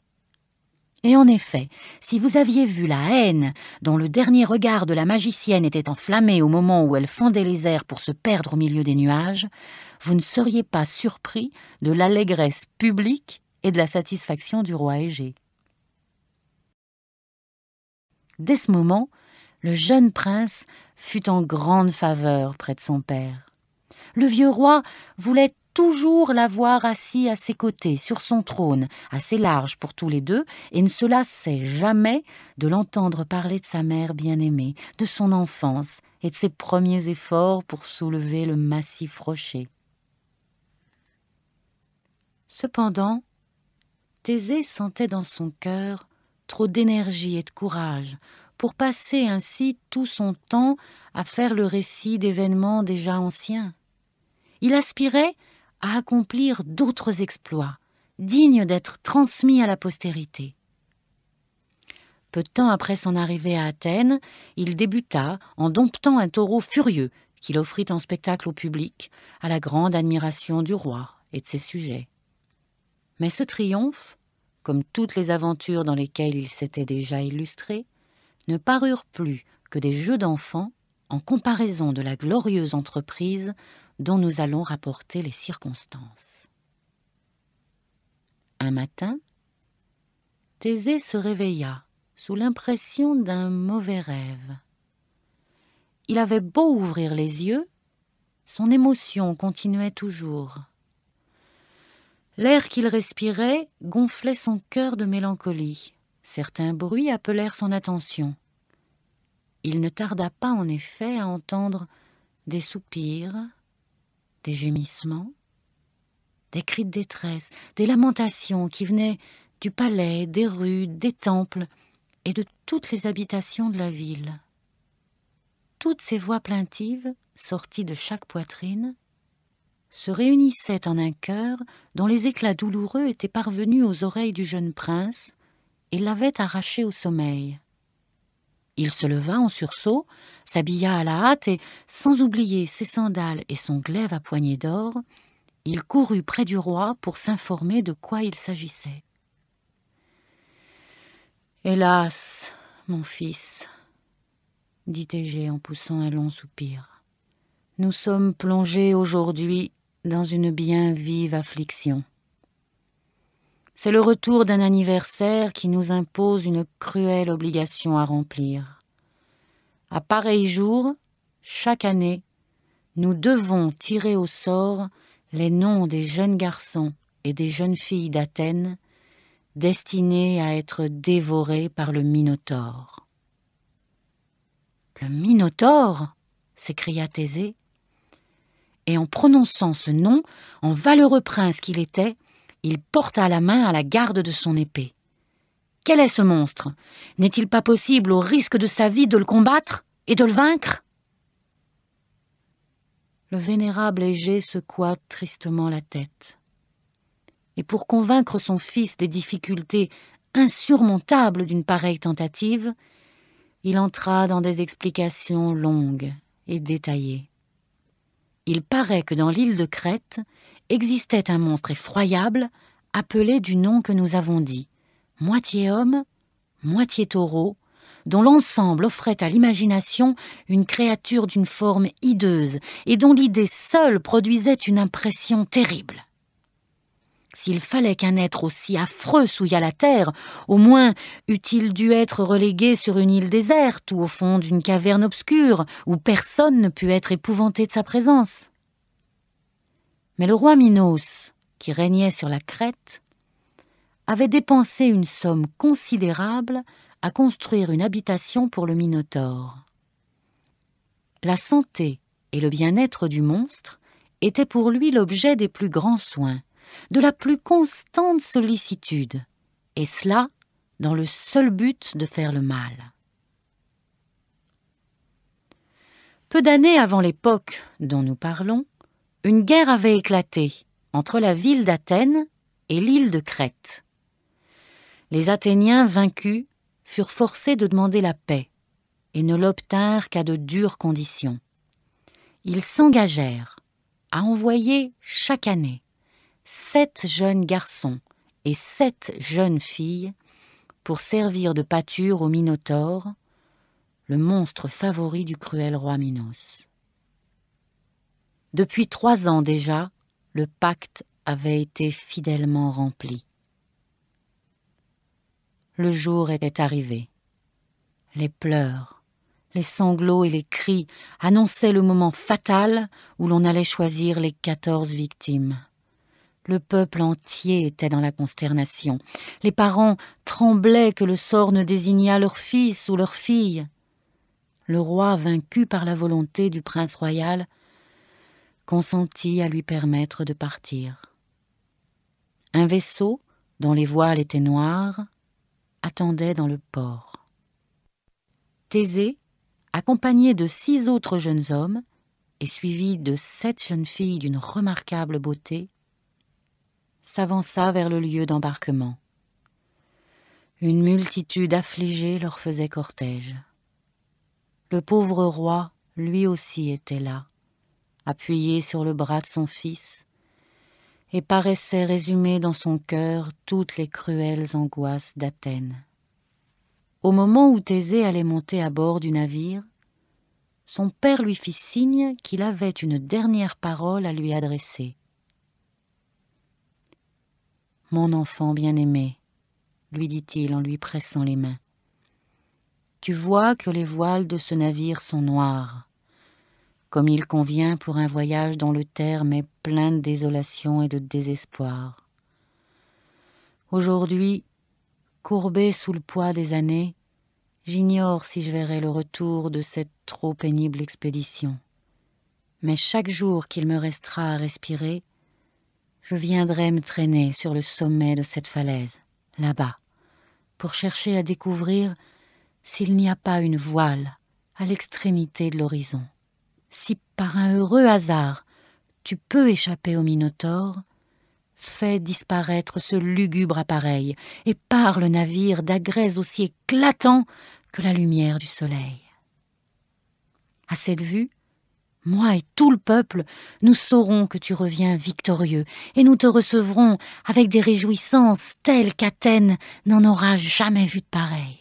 Et en effet, si vous aviez vu la haine dont le dernier regard de la magicienne était enflammé au moment où elle fendait les airs pour se perdre au milieu des nuages, vous ne seriez pas surpris de l'allégresse publique et de la satisfaction du roi Égée. Dès ce moment, le jeune prince fut en grande faveur près de son père. Le vieux roi voulait toujours la voir assis à ses côtés, sur son trône, assez large pour tous les deux, et ne se lassait jamais de l'entendre parler de sa mère bien-aimée, de son enfance et de ses premiers efforts pour soulever le massif rocher. Cependant, Thésée sentait dans son cœur trop d'énergie et de courage pour passer ainsi tout son temps à faire le récit d'événements déjà anciens. Il aspirait à accomplir d'autres exploits, dignes d'être transmis à la postérité. Peu de temps après son arrivée à Athènes, il débuta en domptant un taureau furieux qu'il offrit en spectacle au public, à la grande admiration du roi et de ses sujets. Mais ce triomphe, comme toutes les aventures dans lesquelles il s'était déjà illustré, ne parurent plus que des jeux d'enfants en comparaison de la glorieuse entreprise dont nous allons rapporter les circonstances. Un matin, Thésée se réveilla sous l'impression d'un mauvais rêve. Il avait beau ouvrir les yeux, son émotion continuait toujours. L'air qu'il respirait gonflait son cœur de mélancolie. Certains bruits appelèrent son attention. Il ne tarda pas en effet à entendre des soupirs, des gémissements, des cris de détresse, des lamentations qui venaient du palais, des rues, des temples et de toutes les habitations de la ville. Toutes ces voix plaintives, sorties de chaque poitrine, se réunissaient en un cœur dont les éclats douloureux étaient parvenus aux oreilles du jeune prince et l'avaient arraché au sommeil. Il se leva en sursaut, s'habilla à la hâte et, sans oublier ses sandales et son glaive à poignée d'or, il courut près du roi pour s'informer de quoi il s'agissait. Hélas, mon fils, dit Égée en poussant un long soupir, nous sommes plongés aujourd'hui dans une bien vive affliction. C'est le retour d'un anniversaire qui nous impose une cruelle obligation à remplir. À pareil jour, chaque année, nous devons tirer au sort les noms des jeunes garçons et des jeunes filles d'Athènes destinés à être dévorés par le Minotaure. Le Minotaure s'écria Thésée. Et en prononçant ce nom, en valeureux prince qu'il était, il porta la main à la garde de son épée. Quel est ce monstre N'est-il pas possible, au risque de sa vie, de le combattre et de le vaincre Le vénérable Égée secoua tristement la tête. Et pour convaincre son fils des difficultés insurmontables d'une pareille tentative, il entra dans des explications longues et détaillées. Il paraît que dans l'île de Crète existait un monstre effroyable, appelé du nom que nous avons dit, moitié homme, moitié taureau, dont l'ensemble offrait à l'imagination une créature d'une forme hideuse et dont l'idée seule produisait une impression terrible. S'il fallait qu'un être aussi affreux souillât la terre, au moins eût-il dû être relégué sur une île déserte ou au fond d'une caverne obscure où personne ne put être épouvanté de sa présence. Mais le roi Minos, qui régnait sur la Crète, avait dépensé une somme considérable à construire une habitation pour le Minotaure. La santé et le bien-être du monstre étaient pour lui l'objet des plus grands soins, de la plus constante sollicitude, et cela dans le seul but de faire le mal. Peu d'années avant l'époque dont nous parlons, une guerre avait éclaté entre la ville d'Athènes et l'île de Crète. Les Athéniens vaincus furent forcés de demander la paix et ne l'obtinrent qu'à de dures conditions. Ils s'engagèrent à envoyer chaque année sept jeunes garçons et sept jeunes filles pour servir de pâture au Minotaure, le monstre favori du cruel roi Minos. Depuis trois ans déjà, le pacte avait été fidèlement rempli. Le jour était arrivé. Les pleurs, les sanglots et les cris annonçaient le moment fatal où l'on allait choisir les quatorze victimes. Le peuple entier était dans la consternation. Les parents tremblaient que le sort ne désignât leur fils ou leur fille. Le roi, vaincu par la volonté du prince royal, consentit à lui permettre de partir. Un vaisseau, dont les voiles étaient noires, attendait dans le port. Thésée, accompagné de six autres jeunes hommes et suivi de sept jeunes filles d'une remarquable beauté, s'avança vers le lieu d'embarquement. Une multitude affligée leur faisait cortège. Le pauvre roi, lui aussi, était là appuyé sur le bras de son fils, et paraissait résumer dans son cœur toutes les cruelles angoisses d'Athènes. Au moment où Thésée allait monter à bord du navire, son père lui fit signe qu'il avait une dernière parole à lui adresser. Mon enfant bien-aimé, lui dit-il en lui pressant les mains, tu vois que les voiles de ce navire sont noires comme il convient pour un voyage dont le terme est plein de désolation et de désespoir. Aujourd'hui, courbé sous le poids des années, j'ignore si je verrai le retour de cette trop pénible expédition. Mais chaque jour qu'il me restera à respirer, je viendrai me traîner sur le sommet de cette falaise, là-bas, pour chercher à découvrir s'il n'y a pas une voile à l'extrémité de l'horizon si par un heureux hasard tu peux échapper au Minotaure, fais disparaître ce lugubre appareil, et pars le navire d'agrès aussi éclatant que la lumière du soleil. À cette vue, moi et tout le peuple, nous saurons que tu reviens victorieux, et nous te recevrons avec des réjouissances telles qu'Athènes n'en aura jamais vu de pareilles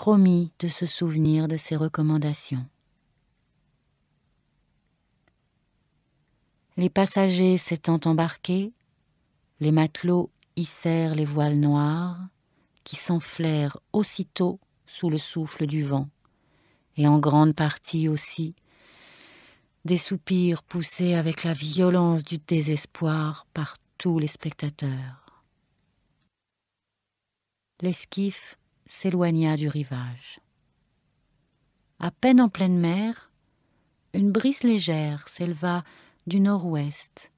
promis de se souvenir de ses recommandations. Les passagers s'étant embarqués, les matelots hissèrent les voiles noires qui s'enflèrent aussitôt sous le souffle du vent, et en grande partie aussi des soupirs poussés avec la violence du désespoir par tous les spectateurs. L'esquif s'éloigna du rivage. À peine en pleine mer, une brise légère s'éleva du nord-ouest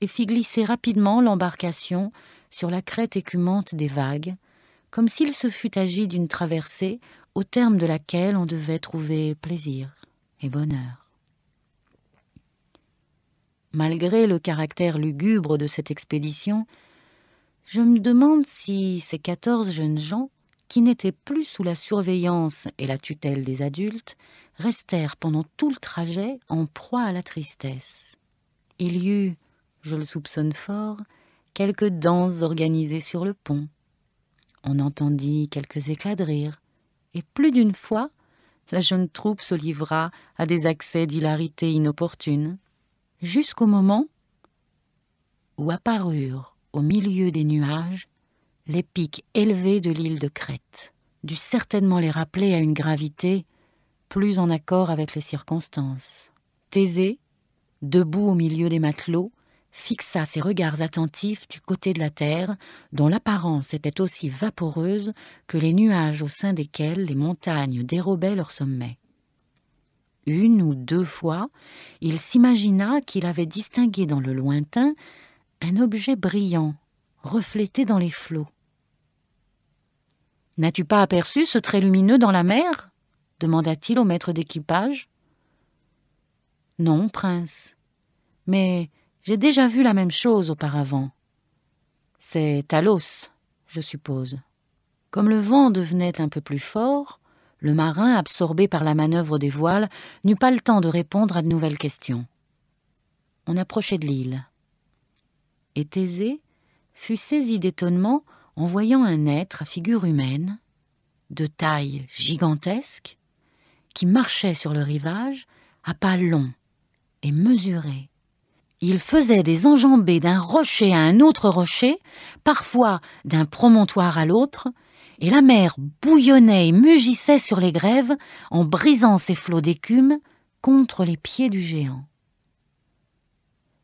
et fit glisser rapidement l'embarcation sur la crête écumante des vagues, comme s'il se fût agi d'une traversée au terme de laquelle on devait trouver plaisir et bonheur. Malgré le caractère lugubre de cette expédition, je me demande si ces quatorze jeunes gens qui n'étaient plus sous la surveillance et la tutelle des adultes, restèrent pendant tout le trajet en proie à la tristesse. Il y eut, je le soupçonne fort, quelques danses organisées sur le pont. On entendit quelques éclats de rire, et plus d'une fois, la jeune troupe se livra à des accès d'hilarité inopportune, jusqu'au moment où apparurent, au milieu des nuages, les pics élevés de l'île de Crète dut certainement les rappeler à une gravité plus en accord avec les circonstances. Thésée, debout au milieu des matelots, fixa ses regards attentifs du côté de la terre, dont l'apparence était aussi vaporeuse que les nuages au sein desquels les montagnes dérobaient leur sommet. Une ou deux fois, il s'imagina qu'il avait distingué dans le lointain un objet brillant, reflété dans les flots. N'as-tu pas aperçu ce trait lumineux dans la mer demanda-t-il au maître d'équipage. Non, prince, mais j'ai déjà vu la même chose auparavant. C'est Talos, je suppose. Comme le vent devenait un peu plus fort, le marin, absorbé par la manœuvre des voiles, n'eut pas le temps de répondre à de nouvelles questions. On approchait de l'île. Et Thésée fut saisi d'étonnement en voyant un être à figure humaine, de taille gigantesque, qui marchait sur le rivage à pas longs et mesurés. Il faisait des enjambées d'un rocher à un autre rocher, parfois d'un promontoire à l'autre, et la mer bouillonnait et mugissait sur les grèves en brisant ses flots d'écume contre les pieds du géant.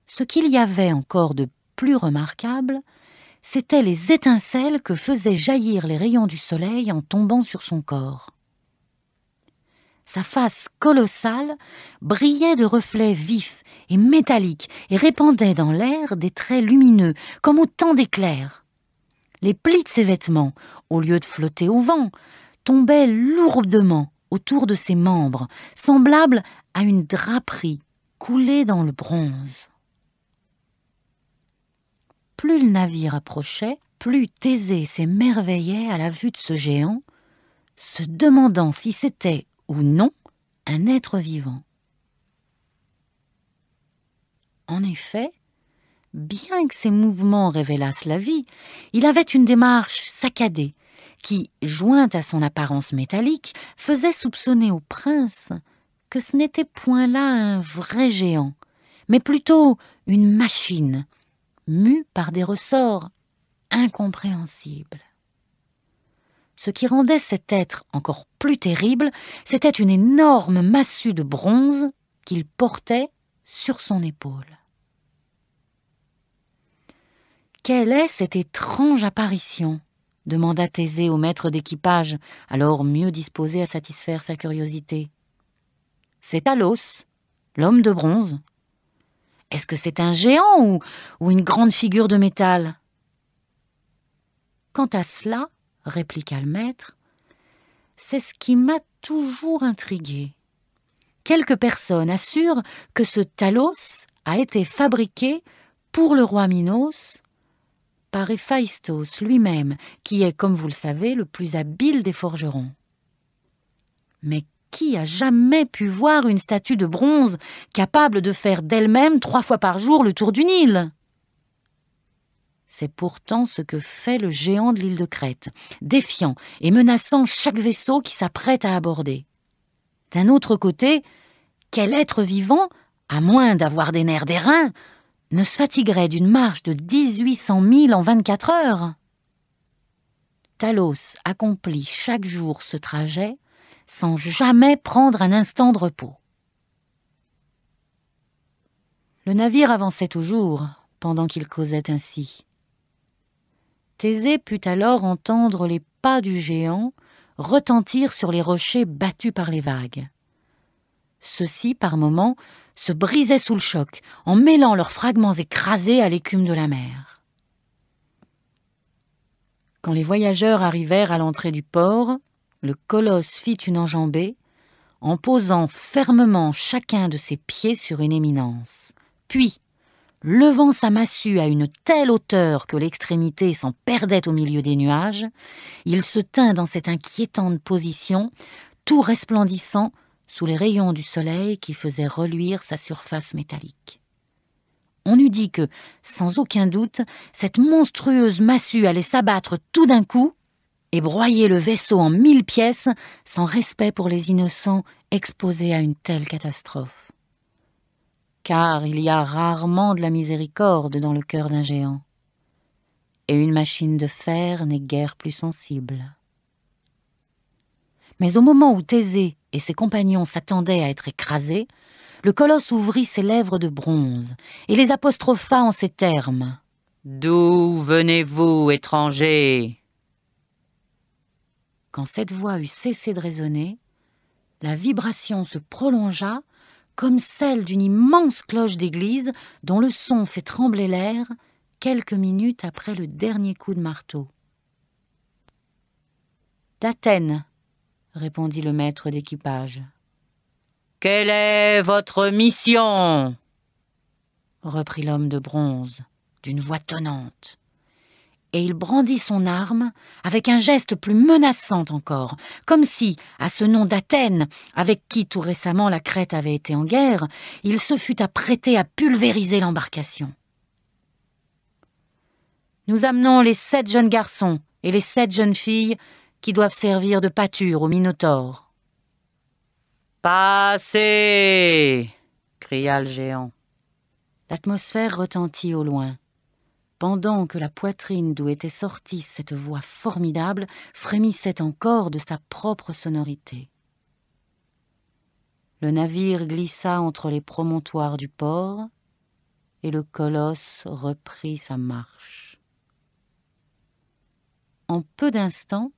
Ce qu'il y avait encore de plus remarquable, c'étaient les étincelles que faisaient jaillir les rayons du soleil en tombant sur son corps. Sa face colossale brillait de reflets vifs et métalliques et répandait dans l'air des traits lumineux comme autant d'éclairs. Les plis de ses vêtements, au lieu de flotter au vent, tombaient lourdement autour de ses membres, semblables à une draperie coulée dans le bronze plus le navire approchait, plus Thésée s'émerveillait à la vue de ce géant, se demandant si c'était ou non un être vivant. En effet, bien que ses mouvements révélassent la vie, il avait une démarche saccadée qui, jointe à son apparence métallique, faisait soupçonner au prince que ce n'était point là un vrai géant, mais plutôt une machine mue par des ressorts incompréhensibles. Ce qui rendait cet être encore plus terrible, c'était une énorme massue de bronze qu'il portait sur son épaule. Quelle est cette étrange apparition demanda Thésée au maître d'équipage, alors mieux disposé à satisfaire sa curiosité. C'est Talos, l'homme de bronze, est-ce que c'est un géant ou, une grande figure de métal Quant à cela, répliqua le maître, c'est ce qui m'a toujours intrigué. Quelques personnes assurent que ce Talos a été fabriqué pour le roi Minos par Héphaïstos lui-même, qui est, comme vous le savez, le plus habile des forgerons. Mais qui a jamais pu voir une statue de bronze capable de faire d'elle-même trois fois par jour le tour du Nil c'est pourtant ce que fait le géant de l'île de Crète, défiant et menaçant chaque vaisseau qui s'apprête à aborder. D'un autre côté, quel être vivant, à moins d'avoir des nerfs d'airain, ne se fatiguerait d'une marche de 1800 milles en 24 heures Talos accomplit chaque jour ce trajet sans jamais prendre un instant de repos. Le navire avançait toujours pendant qu'il causait ainsi. Thésée put alors entendre les pas du géant retentir sur les rochers battus par les vagues. Ceux-ci, par moments, se brisaient sous le choc, en mêlant leurs fragments écrasés à l'écume de la mer. Quand les voyageurs arrivèrent à l'entrée du port, le colosse fit une enjambée en posant fermement chacun de ses pieds sur une éminence. Puis, levant sa massue à une telle hauteur que l'extrémité s'en perdait au milieu des nuages, il se tint dans cette inquiétante position, tout resplendissant sous les rayons du soleil qui faisaient reluire sa surface métallique. On eût dit que, sans aucun doute, cette monstrueuse massue allait s'abattre tout d'un coup et broyer le vaisseau en mille pièces sans respect pour les innocents exposés à une telle catastrophe. Car il y a rarement de la miséricorde dans le cœur d'un géant, et une machine de fer n'est guère plus sensible. Mais au moment où Thésée et ses compagnons s'attendaient à être écrasés, le colosse ouvrit ses lèvres de bronze et les apostropha en ces termes. D'où venez-vous, étrangers quand cette voix eut cessé de résonner, la vibration se prolongea comme celle d'une immense cloche d'église dont le son fait trembler l'air quelques minutes après le dernier coup de marteau. D'Athènes, répondit le maître d'équipage. Quelle est votre mission reprit l'homme de bronze d'une voix tonnante et il brandit son arme avec un geste plus menaçant encore, comme si, à ce nom d'Athènes, avec qui tout récemment la Crète avait été en guerre, il se fût apprêté à pulvériser l'embarcation. Nous amenons les sept jeunes garçons et les sept jeunes filles qui doivent servir de pâture au Minotaures. Passez cria le géant. L'atmosphère retentit au loin pendant que la poitrine d'où était sortie cette voix formidable frémissait encore de sa propre sonorité. Le navire glissa entre les promontoires du port, et le colosse reprit sa marche. En peu d'instants,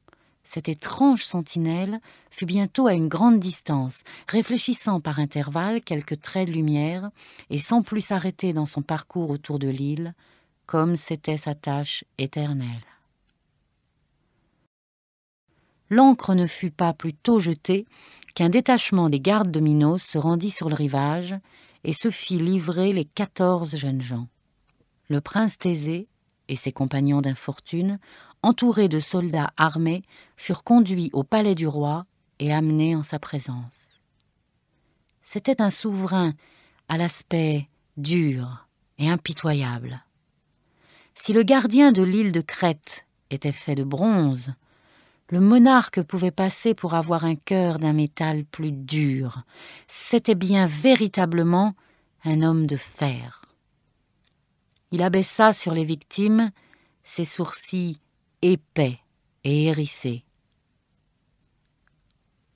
cette étrange sentinelle fut bientôt à une grande distance, réfléchissant par intervalles quelques traits de lumière, et sans plus s'arrêter dans son parcours autour de l'île, comme c'était sa tâche éternelle. L'encre ne fut pas plus tôt jetée qu'un détachement des gardes de Minos se rendit sur le rivage et se fit livrer les quatorze jeunes gens. Le prince Thésée et ses compagnons d'infortune, entourés de soldats armés, furent conduits au palais du roi et amenés en sa présence. C'était un souverain à l'aspect dur et impitoyable. Si le gardien de l'île de Crète était fait de bronze, le monarque pouvait passer pour avoir un cœur d'un métal plus dur. C'était bien véritablement un homme de fer. Il abaissa sur les victimes ses sourcils épais et hérissés.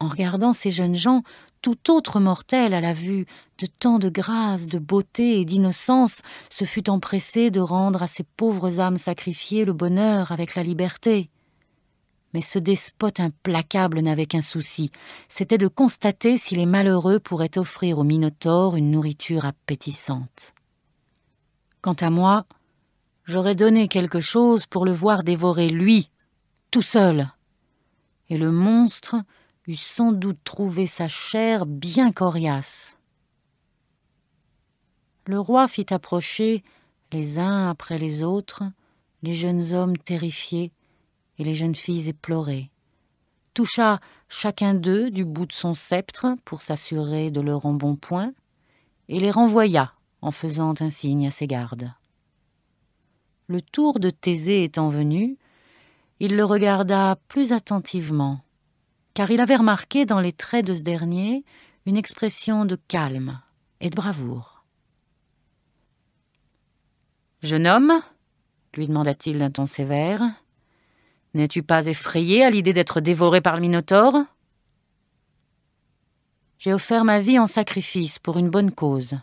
En regardant ces jeunes gens, tout autre mortel à la vue de tant de grâce, de beauté et d'innocence se fût empressé de rendre à ces pauvres âmes sacrifiées le bonheur avec la liberté. Mais ce despote implacable n'avait qu'un souci, c'était de constater si les malheureux pourraient offrir au Minotaures une nourriture appétissante. Quant à moi, j'aurais donné quelque chose pour le voir dévorer lui, tout seul. Et le monstre, eût sans doute trouvé sa chair bien coriace. Le roi fit approcher, les uns après les autres, les jeunes hommes terrifiés et les jeunes filles éplorées, toucha chacun d'eux du bout de son sceptre pour s'assurer de leur embonpoint, et les renvoya en faisant un signe à ses gardes. Le tour de Thésée étant venu, il le regarda plus attentivement, car il avait remarqué dans les traits de ce dernier une expression de calme et de bravoure. Jeune homme, lui demanda-t-il d'un ton sévère, n'es-tu pas effrayé à l'idée d'être dévoré par le Minotaure J'ai offert ma vie en sacrifice pour une bonne cause.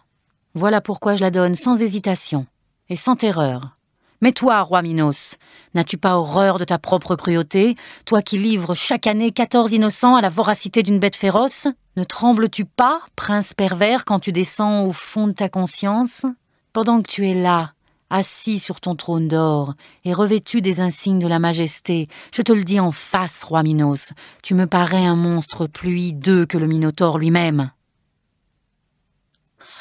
Voilà pourquoi je la donne sans hésitation et sans terreur. Mais toi, roi Minos, n'as-tu pas horreur de ta propre cruauté, toi qui livres chaque année quatorze innocents à la voracité d'une bête féroce Ne trembles-tu pas, prince pervers, quand tu descends au fond de ta conscience Pendant que tu es là, assis sur ton trône d'or, et revêtu des insignes de la majesté, je te le dis en face, roi Minos, tu me parais un monstre plus hideux que le Minotaure lui-même.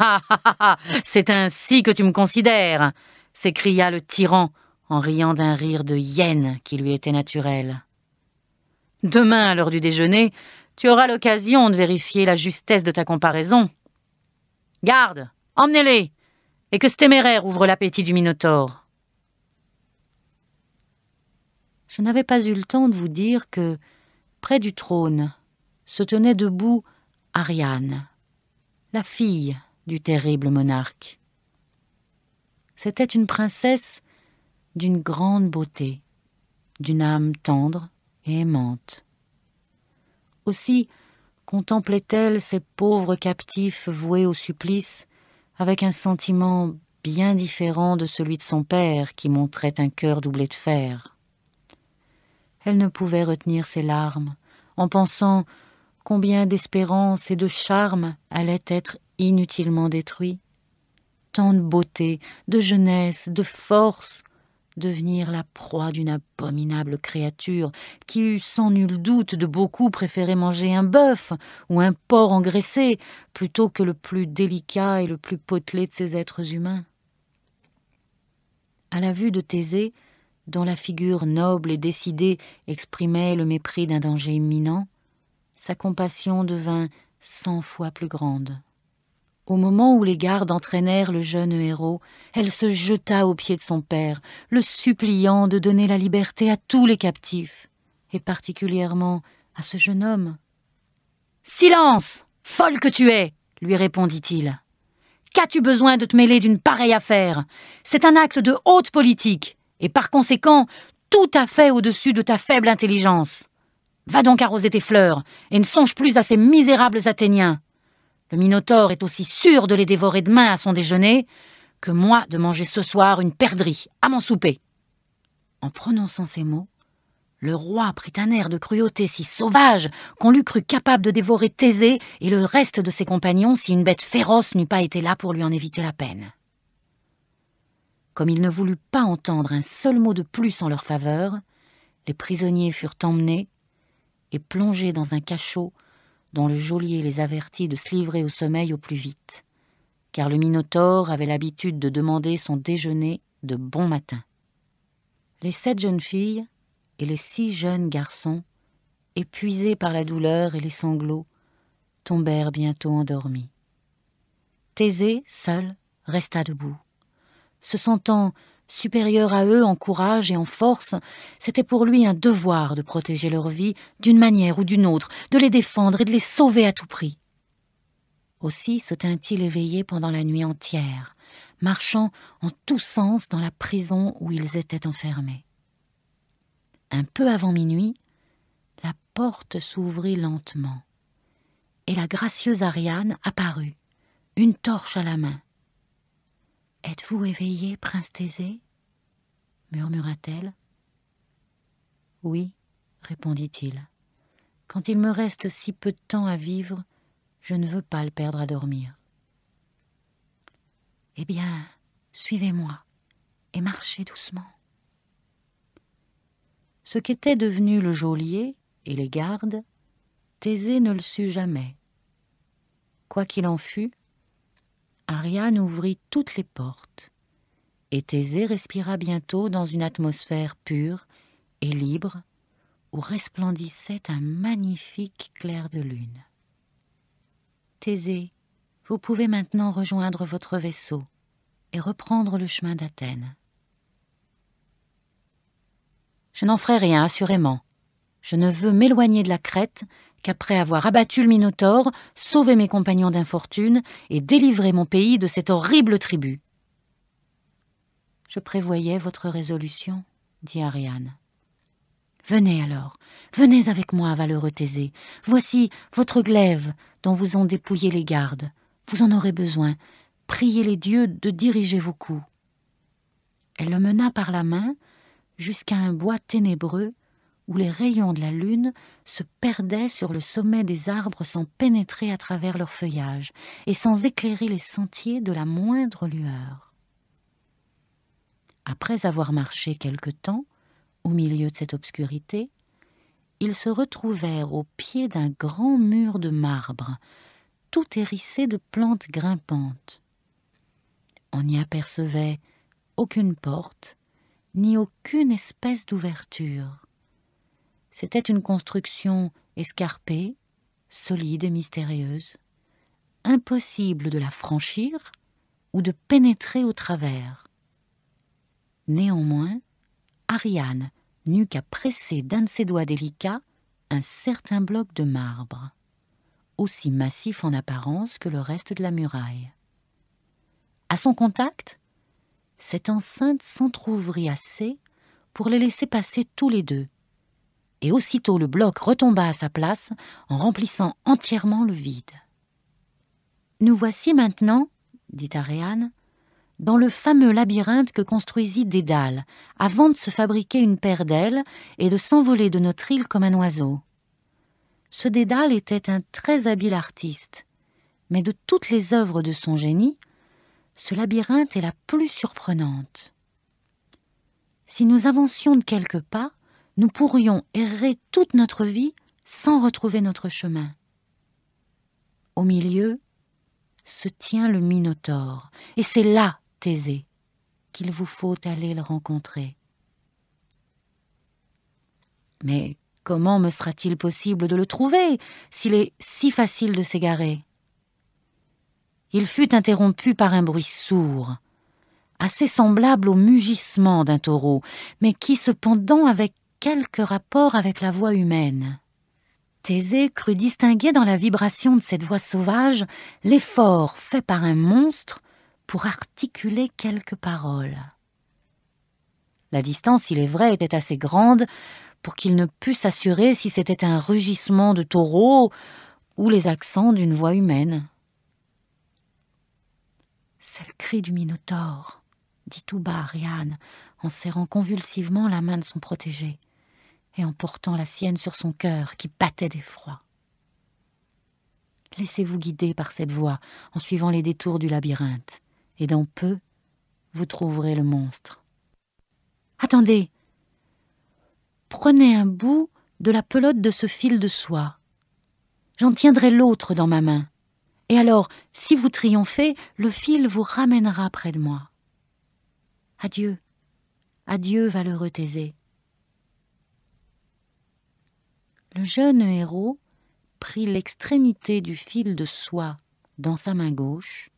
Ha ha ha C'est ainsi que tu me considères s'écria le tyran en riant d'un rire de hyène qui lui était naturel. Demain, à l'heure du déjeuner, tu auras l'occasion de vérifier la justesse de ta comparaison. Garde, emmenez-les, et que ce téméraire ouvre l'appétit du Minotaure. Je n'avais pas eu le temps de vous dire que, près du trône, se tenait debout Ariane, la fille du terrible monarque. C'était une princesse d'une grande beauté, d'une âme tendre et aimante. Aussi contemplait-elle ces pauvres captifs voués au supplice avec un sentiment bien différent de celui de son père qui montrait un cœur doublé de fer. Elle ne pouvait retenir ses larmes en pensant combien d'espérance et de charme allaient être inutilement détruits, tant de beauté, de jeunesse, de force, devenir la proie d'une abominable créature qui eût sans nul doute de beaucoup préféré manger un bœuf ou un porc engraissé plutôt que le plus délicat et le plus potelé de ces êtres humains. À la vue de Thésée, dont la figure noble et décidée exprimait le mépris d'un danger imminent, sa compassion devint cent fois plus grande. Au moment où les gardes entraînèrent le jeune héros, elle se jeta aux pieds de son père, le suppliant de donner la liberté à tous les captifs, et particulièrement à ce jeune homme. Silence Folle que tu es lui répondit-il. Qu'as-tu besoin de te mêler d'une pareille affaire C'est un acte de haute politique, et par conséquent, tout à fait au-dessus de ta faible intelligence. Va donc arroser tes fleurs, et ne songe plus à ces misérables Athéniens. Le Minotaure est aussi sûr de les dévorer demain à son déjeuner que moi de manger ce soir une perdrix à mon souper. En prononçant ces mots, le roi prit un air de cruauté si sauvage qu'on l'eût cru capable de dévorer Thésée et le reste de ses compagnons si une bête féroce n'eût pas été là pour lui en éviter la peine. Comme il ne voulut pas entendre un seul mot de plus en leur faveur, les prisonniers furent emmenés et plongés dans un cachot dont le geôlier les avertit de se livrer au sommeil au plus vite, car le Minotaure avait l'habitude de demander son déjeuner de bon matin. Les sept jeunes filles et les six jeunes garçons, épuisés par la douleur et les sanglots, tombèrent bientôt endormis. Thésée, seul, resta debout, se sentant supérieur à eux en courage et en force, c'était pour lui un devoir de protéger leur vie d'une manière ou d'une autre, de les défendre et de les sauver à tout prix. Aussi se tint-il éveillé pendant la nuit entière, marchant en tous sens dans la prison où ils étaient enfermés. Un peu avant minuit, la porte s'ouvrit lentement, et la gracieuse Ariane apparut, une torche à la main. Êtes-vous éveillé, prince Thésée murmura-t-elle. Oui, répondit-il. Quand il me reste si peu de temps à vivre, je ne veux pas le perdre à dormir. Eh bien, suivez-moi et marchez doucement. Ce qu'était devenu le geôlier et les gardes, Thésée ne le sut jamais. Quoi qu'il en fût, Ariane ouvrit toutes les portes. Et Thésée respira bientôt dans une atmosphère pure et libre où resplendissait un magnifique clair de lune. Thésée, vous pouvez maintenant rejoindre votre vaisseau et reprendre le chemin d'Athènes. Je n'en ferai rien, assurément. Je ne veux m'éloigner de la crête qu'après avoir abattu le Minotaure, sauvé mes compagnons d'infortune et délivré mon pays de cette horrible tribu. Je prévoyais votre résolution, dit Ariane. Venez alors, venez avec moi, valeureux Thésée. Voici votre glaive dont vous ont dépouillé les gardes. Vous en aurez besoin. Priez les dieux de diriger vos coups. Elle le mena par la main jusqu'à un bois ténébreux où les rayons de la lune se perdaient sur le sommet des arbres sans pénétrer à travers leur feuillage et sans éclairer les sentiers de la moindre lueur. Après avoir marché quelque temps, au milieu de cette obscurité, ils se retrouvèrent au pied d'un grand mur de marbre, tout hérissé de plantes grimpantes. On n'y apercevait aucune porte, ni aucune espèce d'ouverture. C'était une construction escarpée, solide et mystérieuse. Impossible de la franchir ou de pénétrer au travers. Néanmoins, Ariane n'eut qu'à presser d'un de ses doigts délicats un certain bloc de marbre, aussi massif en apparence que le reste de la muraille. À son contact, cette enceinte s'entr'ouvrit assez pour les laisser passer tous les deux, et aussitôt le bloc retomba à sa place en remplissant entièrement le vide. Nous voici maintenant, dit Ariane, dans le fameux labyrinthe que construisit Dédale, avant de se fabriquer une paire d'ailes et de s'envoler de notre île comme un oiseau. Ce Dédale était un très habile artiste, mais de toutes les œuvres de son génie, ce labyrinthe est la plus surprenante. Si nous avancions de quelques pas, nous pourrions errer toute notre vie sans retrouver notre chemin. Au milieu se tient le Minotaure, et c'est là, Thésée, qu'il vous faut aller le rencontrer. Mais comment me sera-t-il possible de le trouver s'il est si facile de s'égarer Il fut interrompu par un bruit sourd, assez semblable au mugissement d'un taureau, mais qui cependant, avec quelques rapport avec la voix humaine. Thésée crut distinguer dans la vibration de cette voix sauvage l'effort fait par un monstre pour articuler quelques paroles. La distance, il est vrai, était assez grande pour qu'il ne pût s'assurer si c'était un rugissement de taureau ou les accents d'une voix humaine. C'est le cri du Minotaure, dit tout bas Ariane en serrant convulsivement la main de son protégé et en portant la sienne sur son cœur qui battait d'effroi. Laissez-vous guider par cette voie en suivant les détours du labyrinthe, et dans peu, vous trouverez le monstre. Attendez Prenez un bout de la pelote de ce fil de soie. J'en tiendrai l'autre dans ma main. Et alors, si vous triomphez, le fil vous ramènera près de moi. Adieu, adieu, valeureux Thésée. le jeune héros prit l'extrémité du fil de soie dans sa main gauche,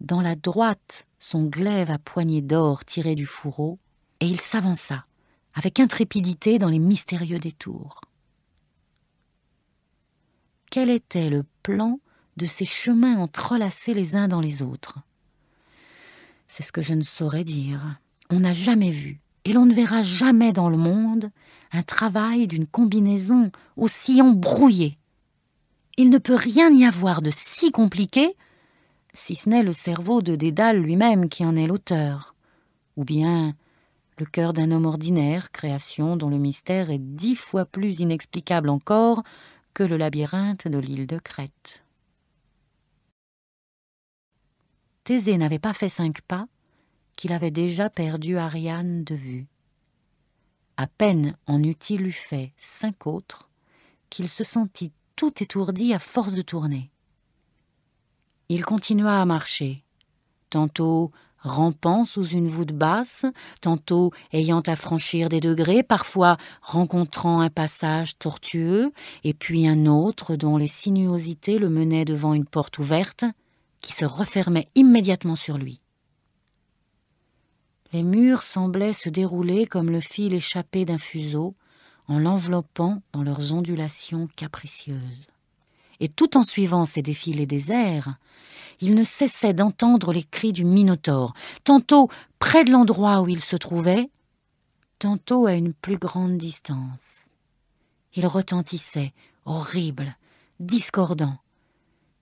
dans la droite son glaive à poignée d'or tiré du fourreau, et il s'avança avec intrépidité dans les mystérieux détours. Quel était le plan de ces chemins entrelacés les uns dans les autres C'est ce que je ne saurais dire. On n'a jamais vu et l'on ne verra jamais dans le monde un travail d'une combinaison aussi embrouillée. Il ne peut rien y avoir de si compliqué, si ce n'est le cerveau de Dédale lui-même qui en est l'auteur, ou bien le cœur d'un homme ordinaire, création dont le mystère est dix fois plus inexplicable encore que le labyrinthe de l'île de Crète. Thésée n'avait pas fait cinq pas qu'il avait déjà perdu Ariane de vue. À peine en eut-il eu fait cinq autres qu'il se sentit tout étourdi à force de tourner. Il continua à marcher, tantôt rampant sous une voûte basse, tantôt ayant à franchir des degrés, parfois rencontrant un passage tortueux, et puis un autre dont les sinuosités le menaient devant une porte ouverte, qui se refermait immédiatement sur lui. Les murs semblaient se dérouler comme le fil échappé d'un fuseau, en l'enveloppant dans leurs ondulations capricieuses. Et tout en suivant ces défilés déserts, il ne cessait d'entendre les cris du Minotaure, tantôt près de l'endroit où il se trouvait, tantôt à une plus grande distance. Il retentissait, horrible, discordant,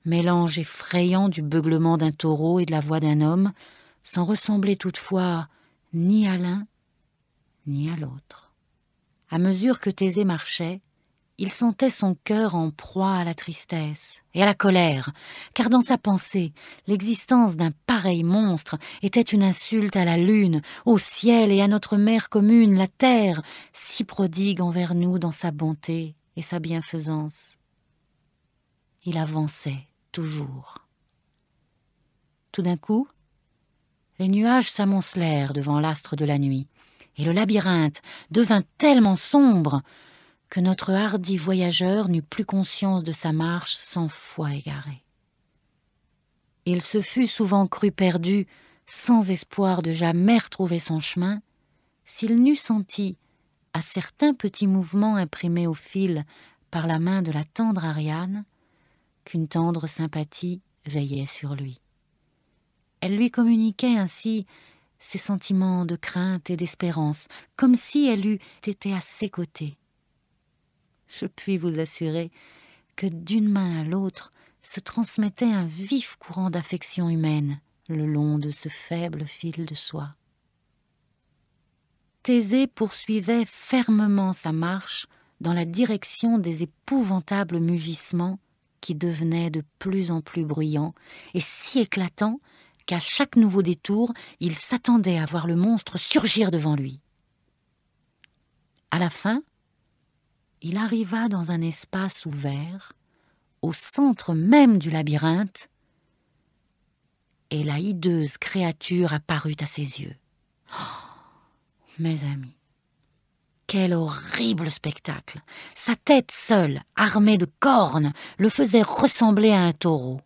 mélange effrayant du beuglement d'un taureau et de la voix d'un homme, sans ressembler toutefois ni à l'un ni à l'autre. À mesure que Thésée marchait, il sentait son cœur en proie à la tristesse et à la colère, car dans sa pensée, l'existence d'un pareil monstre était une insulte à la lune, au ciel et à notre mère commune, la terre, si prodigue envers nous dans sa bonté et sa bienfaisance. Il avançait toujours. Tout d'un coup, les nuages s'amoncelèrent devant l'astre de la nuit, et le labyrinthe devint tellement sombre que notre hardi voyageur n'eut plus conscience de sa marche cent fois égarée. Il se fût souvent cru perdu, sans espoir de jamais retrouver son chemin, s'il n'eût senti, à certains petits mouvements imprimés au fil par la main de la tendre Ariane, qu'une tendre sympathie veillait sur lui. Elle lui communiquait ainsi ses sentiments de crainte et d'espérance, comme si elle eût été à ses côtés. Je puis vous assurer que d'une main à l'autre se transmettait un vif courant d'affection humaine le long de ce faible fil de soie. Thésée poursuivait fermement sa marche dans la direction des épouvantables mugissements qui devenaient de plus en plus bruyants et si éclatants qu'à chaque nouveau détour, il s'attendait à voir le monstre surgir devant lui. À la fin, il arriva dans un espace ouvert, au centre même du labyrinthe, et la hideuse créature apparut à ses yeux. Oh, mes amis, quel horrible spectacle Sa tête seule, armée de cornes, le faisait ressembler à un taureau.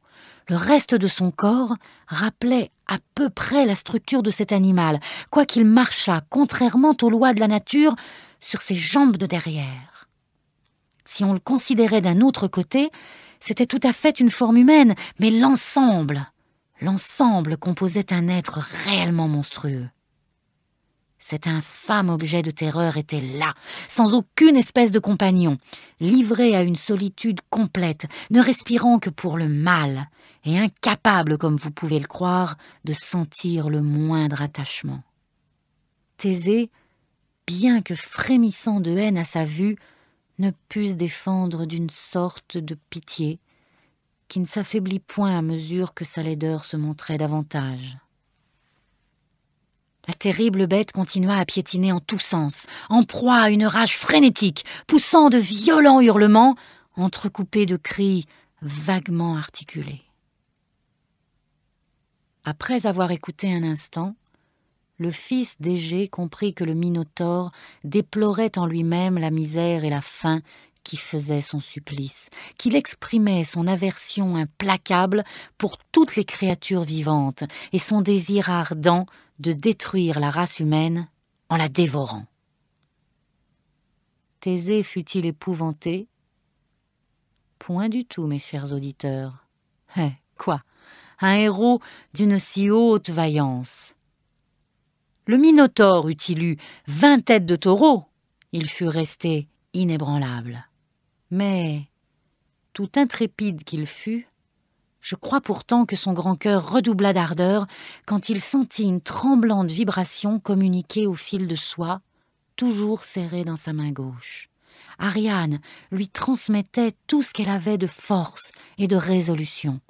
Le reste de son corps rappelait à peu près la structure de cet animal, quoiqu'il marchât, contrairement aux lois de la nature, sur ses jambes de derrière. Si on le considérait d'un autre côté, c'était tout à fait une forme humaine, mais l'ensemble, l'ensemble composait un être réellement monstrueux. Cet infâme objet de terreur était là, sans aucune espèce de compagnon, livré à une solitude complète, ne respirant que pour le mal, et incapable, comme vous pouvez le croire, de sentir le moindre attachement. Thésée, bien que frémissant de haine à sa vue, ne put se défendre d'une sorte de pitié, qui ne s'affaiblit point à mesure que sa laideur se montrait davantage. La terrible bête continua à piétiner en tous sens, en proie à une rage frénétique, poussant de violents hurlements, entrecoupés de cris vaguement articulés. Après avoir écouté un instant, le fils d'Égée comprit que le Minotaure déplorait en lui-même la misère et la faim qui faisait son supplice, qu'il exprimait son aversion implacable pour toutes les créatures vivantes et son désir ardent de détruire la race humaine en la dévorant. Thésée fut-il épouvanté Point du tout, mes chers auditeurs. Eh, quoi Un héros d'une si haute vaillance Le Minotaure eut il eu vingt têtes de taureau Il fut resté inébranlable. Mais, tout intrépide qu'il fût, je crois pourtant que son grand cœur redoubla d'ardeur quand il sentit une tremblante vibration communiquée au fil de soie, toujours serré dans sa main gauche. Ariane lui transmettait tout ce qu'elle avait de force et de résolution.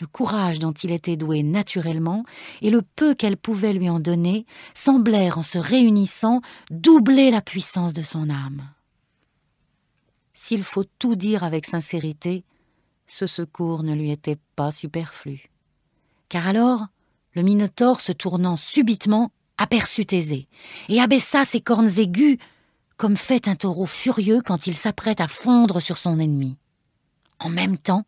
Le courage dont il était doué naturellement et le peu qu'elle pouvait lui en donner semblèrent, en se réunissant, doubler la puissance de son âme s'il faut tout dire avec sincérité, ce secours ne lui était pas superflu. Car alors, le Minotaure, se tournant subitement, aperçut Thésée, et abaissa ses cornes aiguës, comme fait un taureau furieux quand il s'apprête à fondre sur son ennemi. En même temps,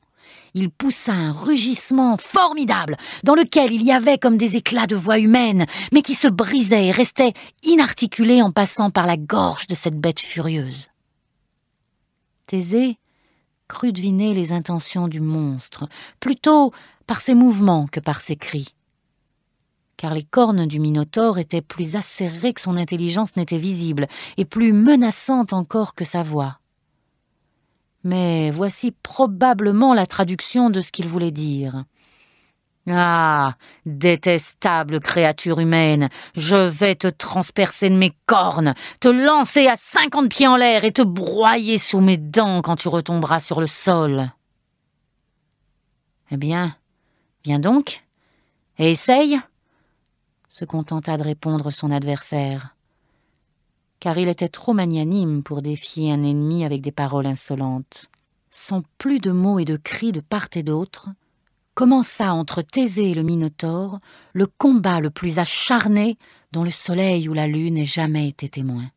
il poussa un rugissement formidable, dans lequel il y avait comme des éclats de voix humaines mais qui se brisaient et restaient inarticulés en passant par la gorge de cette bête furieuse crut deviner les intentions du monstre, plutôt par ses mouvements que par ses cris. Car les cornes du Minotaure étaient plus acérées que son intelligence n'était visible, et plus menaçantes encore que sa voix. Mais voici probablement la traduction de ce qu'il voulait dire. Ah, détestable créature humaine, je vais te transpercer de mes cornes, te lancer à cinquante pieds en l'air et te broyer sous mes dents quand tu retomberas sur le sol. Eh bien, viens donc, et essaye, se contenta de répondre son adversaire, car il était trop magnanime pour défier un ennemi avec des paroles insolentes. Sans plus de mots et de cris de part et d'autre, commença entre Thésée et le Minotaure le combat le plus acharné dont le soleil ou la lune n'ait jamais été témoin.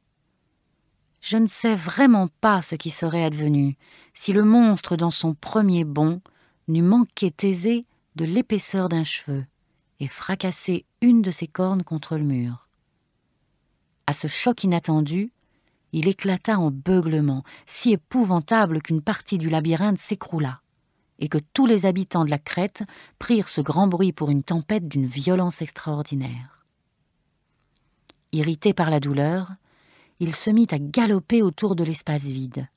Je ne sais vraiment pas ce qui serait advenu si le monstre dans son premier bond n'eût manqué Thésée de l'épaisseur d'un cheveu et fracassé une de ses cornes contre le mur. À ce choc inattendu, il éclata en beuglement, si épouvantable qu'une partie du labyrinthe s'écroula et que tous les habitants de la crête prirent ce grand bruit pour une tempête d'une violence extraordinaire. Irrité par la douleur, il se mit à galoper autour de l'espace vide,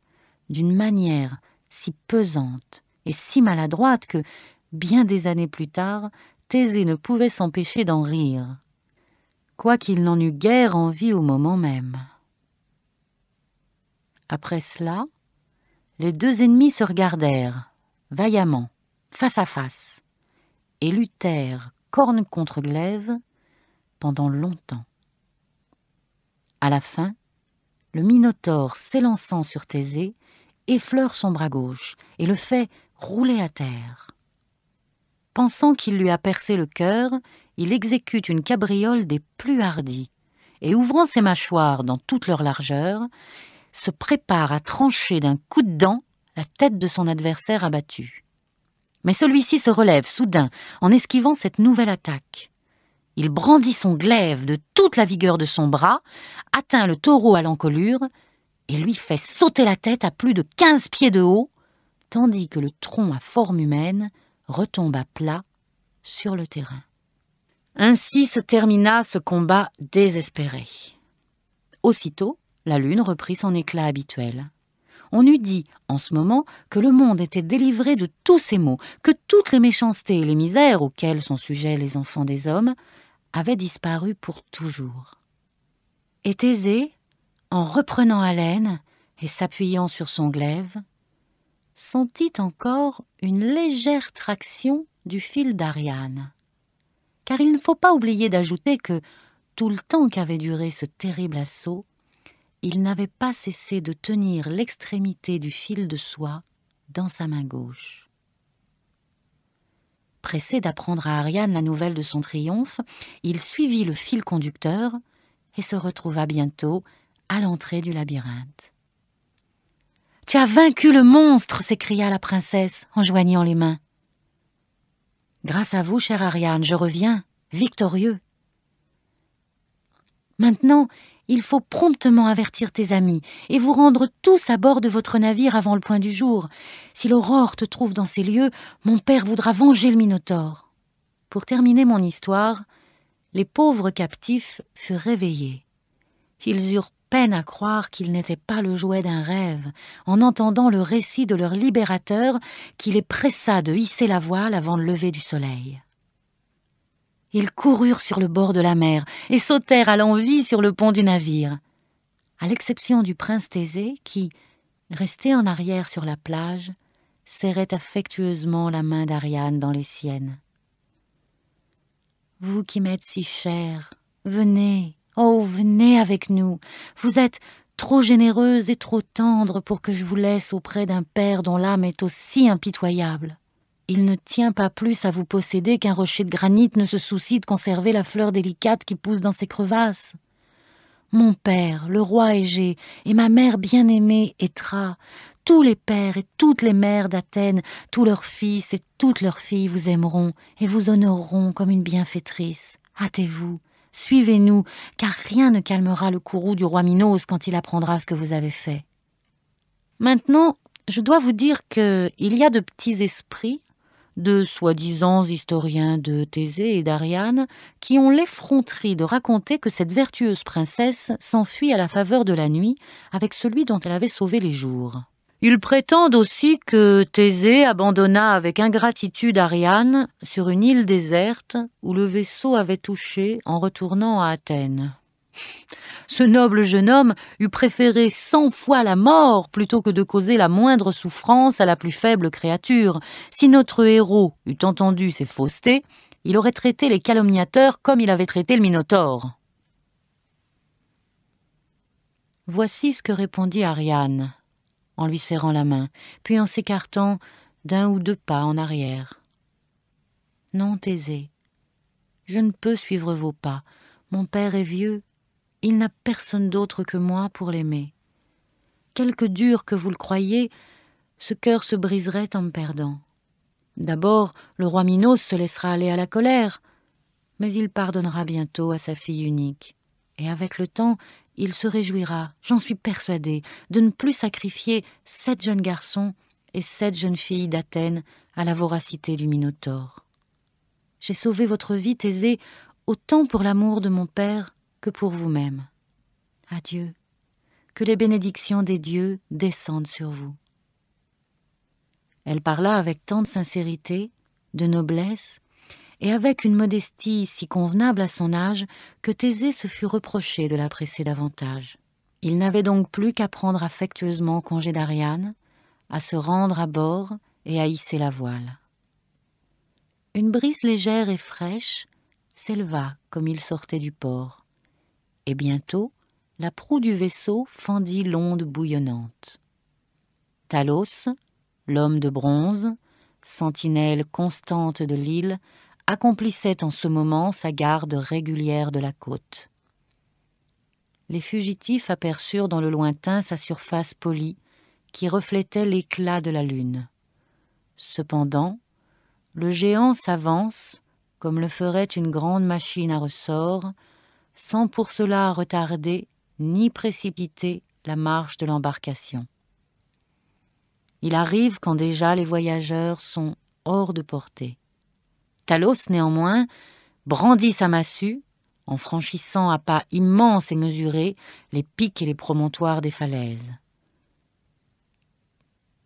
d'une manière si pesante et si maladroite que, bien des années plus tard, Thésée ne pouvait s'empêcher d'en rire, quoiqu'il n'en eût guère envie au moment même. Après cela, les deux ennemis se regardèrent, vaillamment, face à face, et luttèrent corne contre glaive pendant longtemps. À la fin, le Minotaure s'élançant sur Thésée effleure son bras gauche et le fait rouler à terre. Pensant qu'il lui a percé le cœur, il exécute une cabriole des plus hardis et ouvrant ses mâchoires dans toute leur largeur, se prépare à trancher d'un coup de dent la tête de son adversaire abattue. Mais celui-ci se relève soudain en esquivant cette nouvelle attaque. Il brandit son glaive de toute la vigueur de son bras, atteint le taureau à l'encolure et lui fait sauter la tête à plus de quinze pieds de haut, tandis que le tronc à forme humaine retombe à plat sur le terrain. Ainsi se termina ce combat désespéré. Aussitôt, la lune reprit son éclat habituel on eût dit, en ce moment, que le monde était délivré de tous ces maux, que toutes les méchancetés et les misères auxquelles sont sujets les enfants des hommes avaient disparu pour toujours. Et Thésée, en reprenant haleine et s'appuyant sur son glaive, sentit encore une légère traction du fil d'Ariane. Car il ne faut pas oublier d'ajouter que, tout le temps qu'avait duré ce terrible assaut, il n'avait pas cessé de tenir l'extrémité du fil de soie dans sa main gauche. Pressé d'apprendre à Ariane la nouvelle de son triomphe, il suivit le fil conducteur et se retrouva bientôt à l'entrée du labyrinthe. Tu as vaincu le monstre s'écria la princesse en joignant les mains. Grâce à vous, chère Ariane, je reviens, victorieux. Maintenant, il faut promptement avertir tes amis et vous rendre tous à bord de votre navire avant le point du jour. Si l'aurore te trouve dans ces lieux, mon père voudra venger le Minotaure. Pour terminer mon histoire, les pauvres captifs furent réveillés. Ils eurent peine à croire qu'ils n'étaient pas le jouet d'un rêve, en entendant le récit de leur libérateur qui les pressa de hisser la voile avant le lever du soleil. Ils coururent sur le bord de la mer et sautèrent à l'envie sur le pont du navire. À l'exception du prince Thésée, qui, resté en arrière sur la plage, serrait affectueusement la main d'Ariane dans les siennes. Vous qui m'êtes si chère, venez, oh, venez avec nous. Vous êtes trop généreuse et trop tendre pour que je vous laisse auprès d'un père dont l'âme est aussi impitoyable. Il ne tient pas plus à vous posséder qu'un rocher de granit ne se soucie de conserver la fleur délicate qui pousse dans ses crevasses. Mon père, le roi Égée, et ma mère bien-aimée, Étra, tous les pères et toutes les mères d'Athènes, tous leurs fils et toutes leurs filles vous aimeront et vous honoreront comme une bienfaitrice. Hâtez-vous, suivez-nous, car rien ne calmera le courroux du roi Minos quand il apprendra ce que vous avez fait. Maintenant, je dois vous dire qu'il y a de petits esprits de soi-disant historiens de Thésée et d'Ariane qui ont l'effronterie de raconter que cette vertueuse princesse s'enfuit à la faveur de la nuit avec celui dont elle avait sauvé les jours. Ils prétendent aussi que Thésée abandonna avec ingratitude Ariane sur une île déserte où le vaisseau avait touché en retournant à Athènes. Ce noble jeune homme eût préféré cent fois la mort plutôt que de causer la moindre souffrance à la plus faible créature. Si notre héros eût entendu ces faussetés, il aurait traité les calomniateurs comme il avait traité le Minotaure. Voici ce que répondit Ariane, en lui serrant la main, puis en s'écartant d'un ou deux pas en arrière. Non, Thésée, je ne peux suivre vos pas. Mon père est vieux, il n'a personne d'autre que moi pour l'aimer. Quelque dur que vous le croyez, ce cœur se briserait en me perdant. D'abord, le roi Minos se laissera aller à la colère, mais il pardonnera bientôt à sa fille unique. Et avec le temps, il se réjouira, j'en suis persuadée, de ne plus sacrifier sept jeunes garçons et sept jeunes filles d'Athènes à la voracité du Minotaure. J'ai sauvé votre vie, Thésée, autant pour l'amour de mon père que pour vous-même. Adieu. Que les bénédictions des dieux descendent sur vous. Elle parla avec tant de sincérité, de noblesse, et avec une modestie si convenable à son âge que Thésée se fut reproché de la presser davantage. Il n'avait donc plus qu'à prendre affectueusement congé d'Ariane, à se rendre à bord et à hisser la voile. Une brise légère et fraîche s'éleva comme il sortait du port et bientôt la proue du vaisseau fendit l'onde bouillonnante. Talos, l'homme de bronze, sentinelle constante de l'île, accomplissait en ce moment sa garde régulière de la côte. Les fugitifs aperçurent dans le lointain sa surface polie, qui reflétait l'éclat de la lune. Cependant, le géant s'avance, comme le ferait une grande machine à ressort, sans pour cela retarder ni précipiter la marche de l'embarcation. Il arrive quand déjà les voyageurs sont hors de portée. Talos, néanmoins, brandit sa massue en franchissant à pas immenses et mesurés les pics et les promontoires des falaises.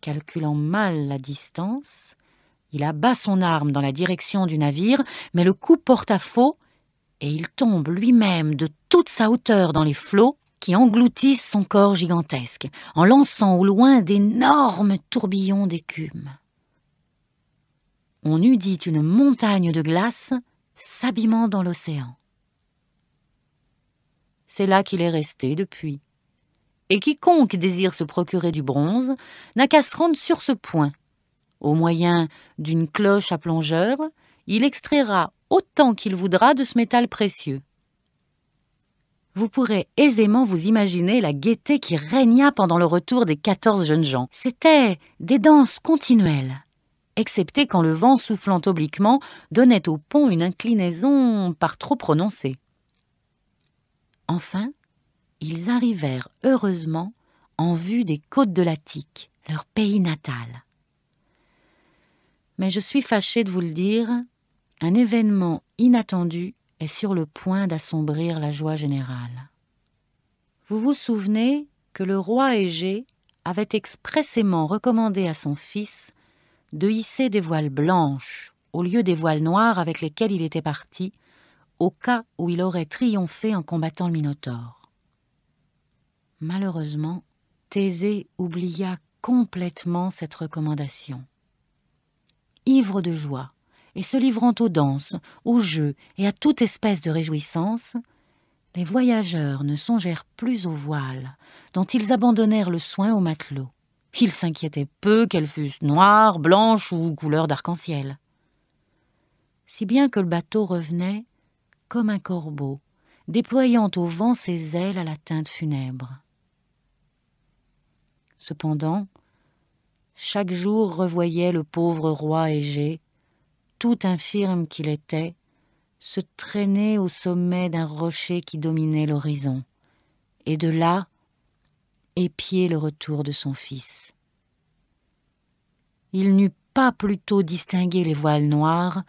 Calculant mal la distance, il abat son arme dans la direction du navire, mais le coup porte à faux et il tombe lui-même de toute sa hauteur dans les flots qui engloutissent son corps gigantesque, en lançant au loin d'énormes tourbillons d'écume. On eût dit une montagne de glace s'abîmant dans l'océan. C'est là qu'il est resté depuis. Et quiconque désire se procurer du bronze n'a qu'à se rendre sur ce point. Au moyen d'une cloche à plongeur, il extraira autant qu'il voudra de ce métal précieux. Vous pourrez aisément vous imaginer la gaieté qui régna pendant le retour des quatorze jeunes gens. C'était des danses continuelles, excepté quand le vent soufflant obliquement donnait au pont une inclinaison par trop prononcée. Enfin, ils arrivèrent heureusement en vue des côtes de l'Attique, leur pays natal. Mais je suis fâché de vous le dire, un événement inattendu est sur le point d'assombrir la joie générale. Vous vous souvenez que le roi Égée avait expressément recommandé à son fils de hisser des voiles blanches au lieu des voiles noires avec lesquelles il était parti, au cas où il aurait triomphé en combattant le Minotaure. Malheureusement, Thésée oublia complètement cette recommandation. Ivre de joie, et se livrant aux danses, aux jeux et à toute espèce de réjouissance, les voyageurs ne songèrent plus aux voiles, dont ils abandonnèrent le soin aux matelots. Ils s'inquiétaient peu qu'elles fussent noires, blanches ou couleur d'arc-en-ciel. Si bien que le bateau revenait, comme un corbeau, déployant au vent ses ailes à la teinte funèbre. Cependant, chaque jour revoyait le pauvre roi Égée, tout infirme qu'il était, se traînait au sommet d'un rocher qui dominait l'horizon, et de là épiait le retour de son fils. Il n'eut pas plutôt distingué les voiles noires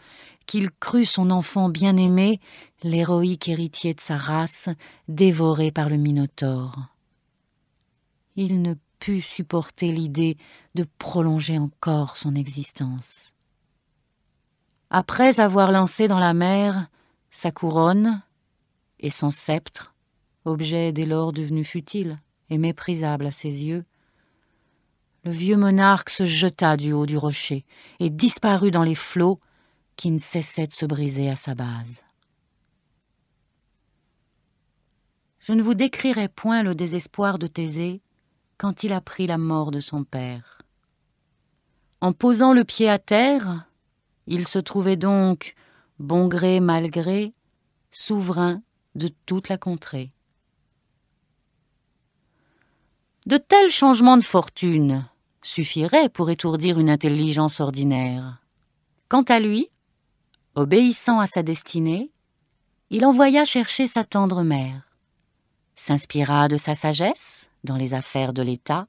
qu'il crut son enfant bien-aimé, l'héroïque héritier de sa race, dévoré par le Minotaure. Il ne put supporter l'idée de prolonger encore son existence. Après avoir lancé dans la mer sa couronne et son sceptre, objet dès lors devenu futile et méprisable à ses yeux, le vieux monarque se jeta du haut du rocher et disparut dans les flots qui ne cessaient de se briser à sa base. Je ne vous décrirai point le désespoir de Thésée quand il apprit la mort de son père. En posant le pied à terre, il se trouvait donc, bon gré, mal gré, souverain de toute la contrée. De tels changements de fortune suffiraient pour étourdir une intelligence ordinaire. Quant à lui, obéissant à sa destinée, il envoya chercher sa tendre mère, s'inspira de sa sagesse dans les affaires de l'État,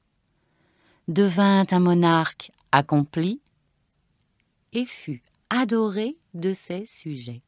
devint un monarque accompli et fut adoré de ces sujets.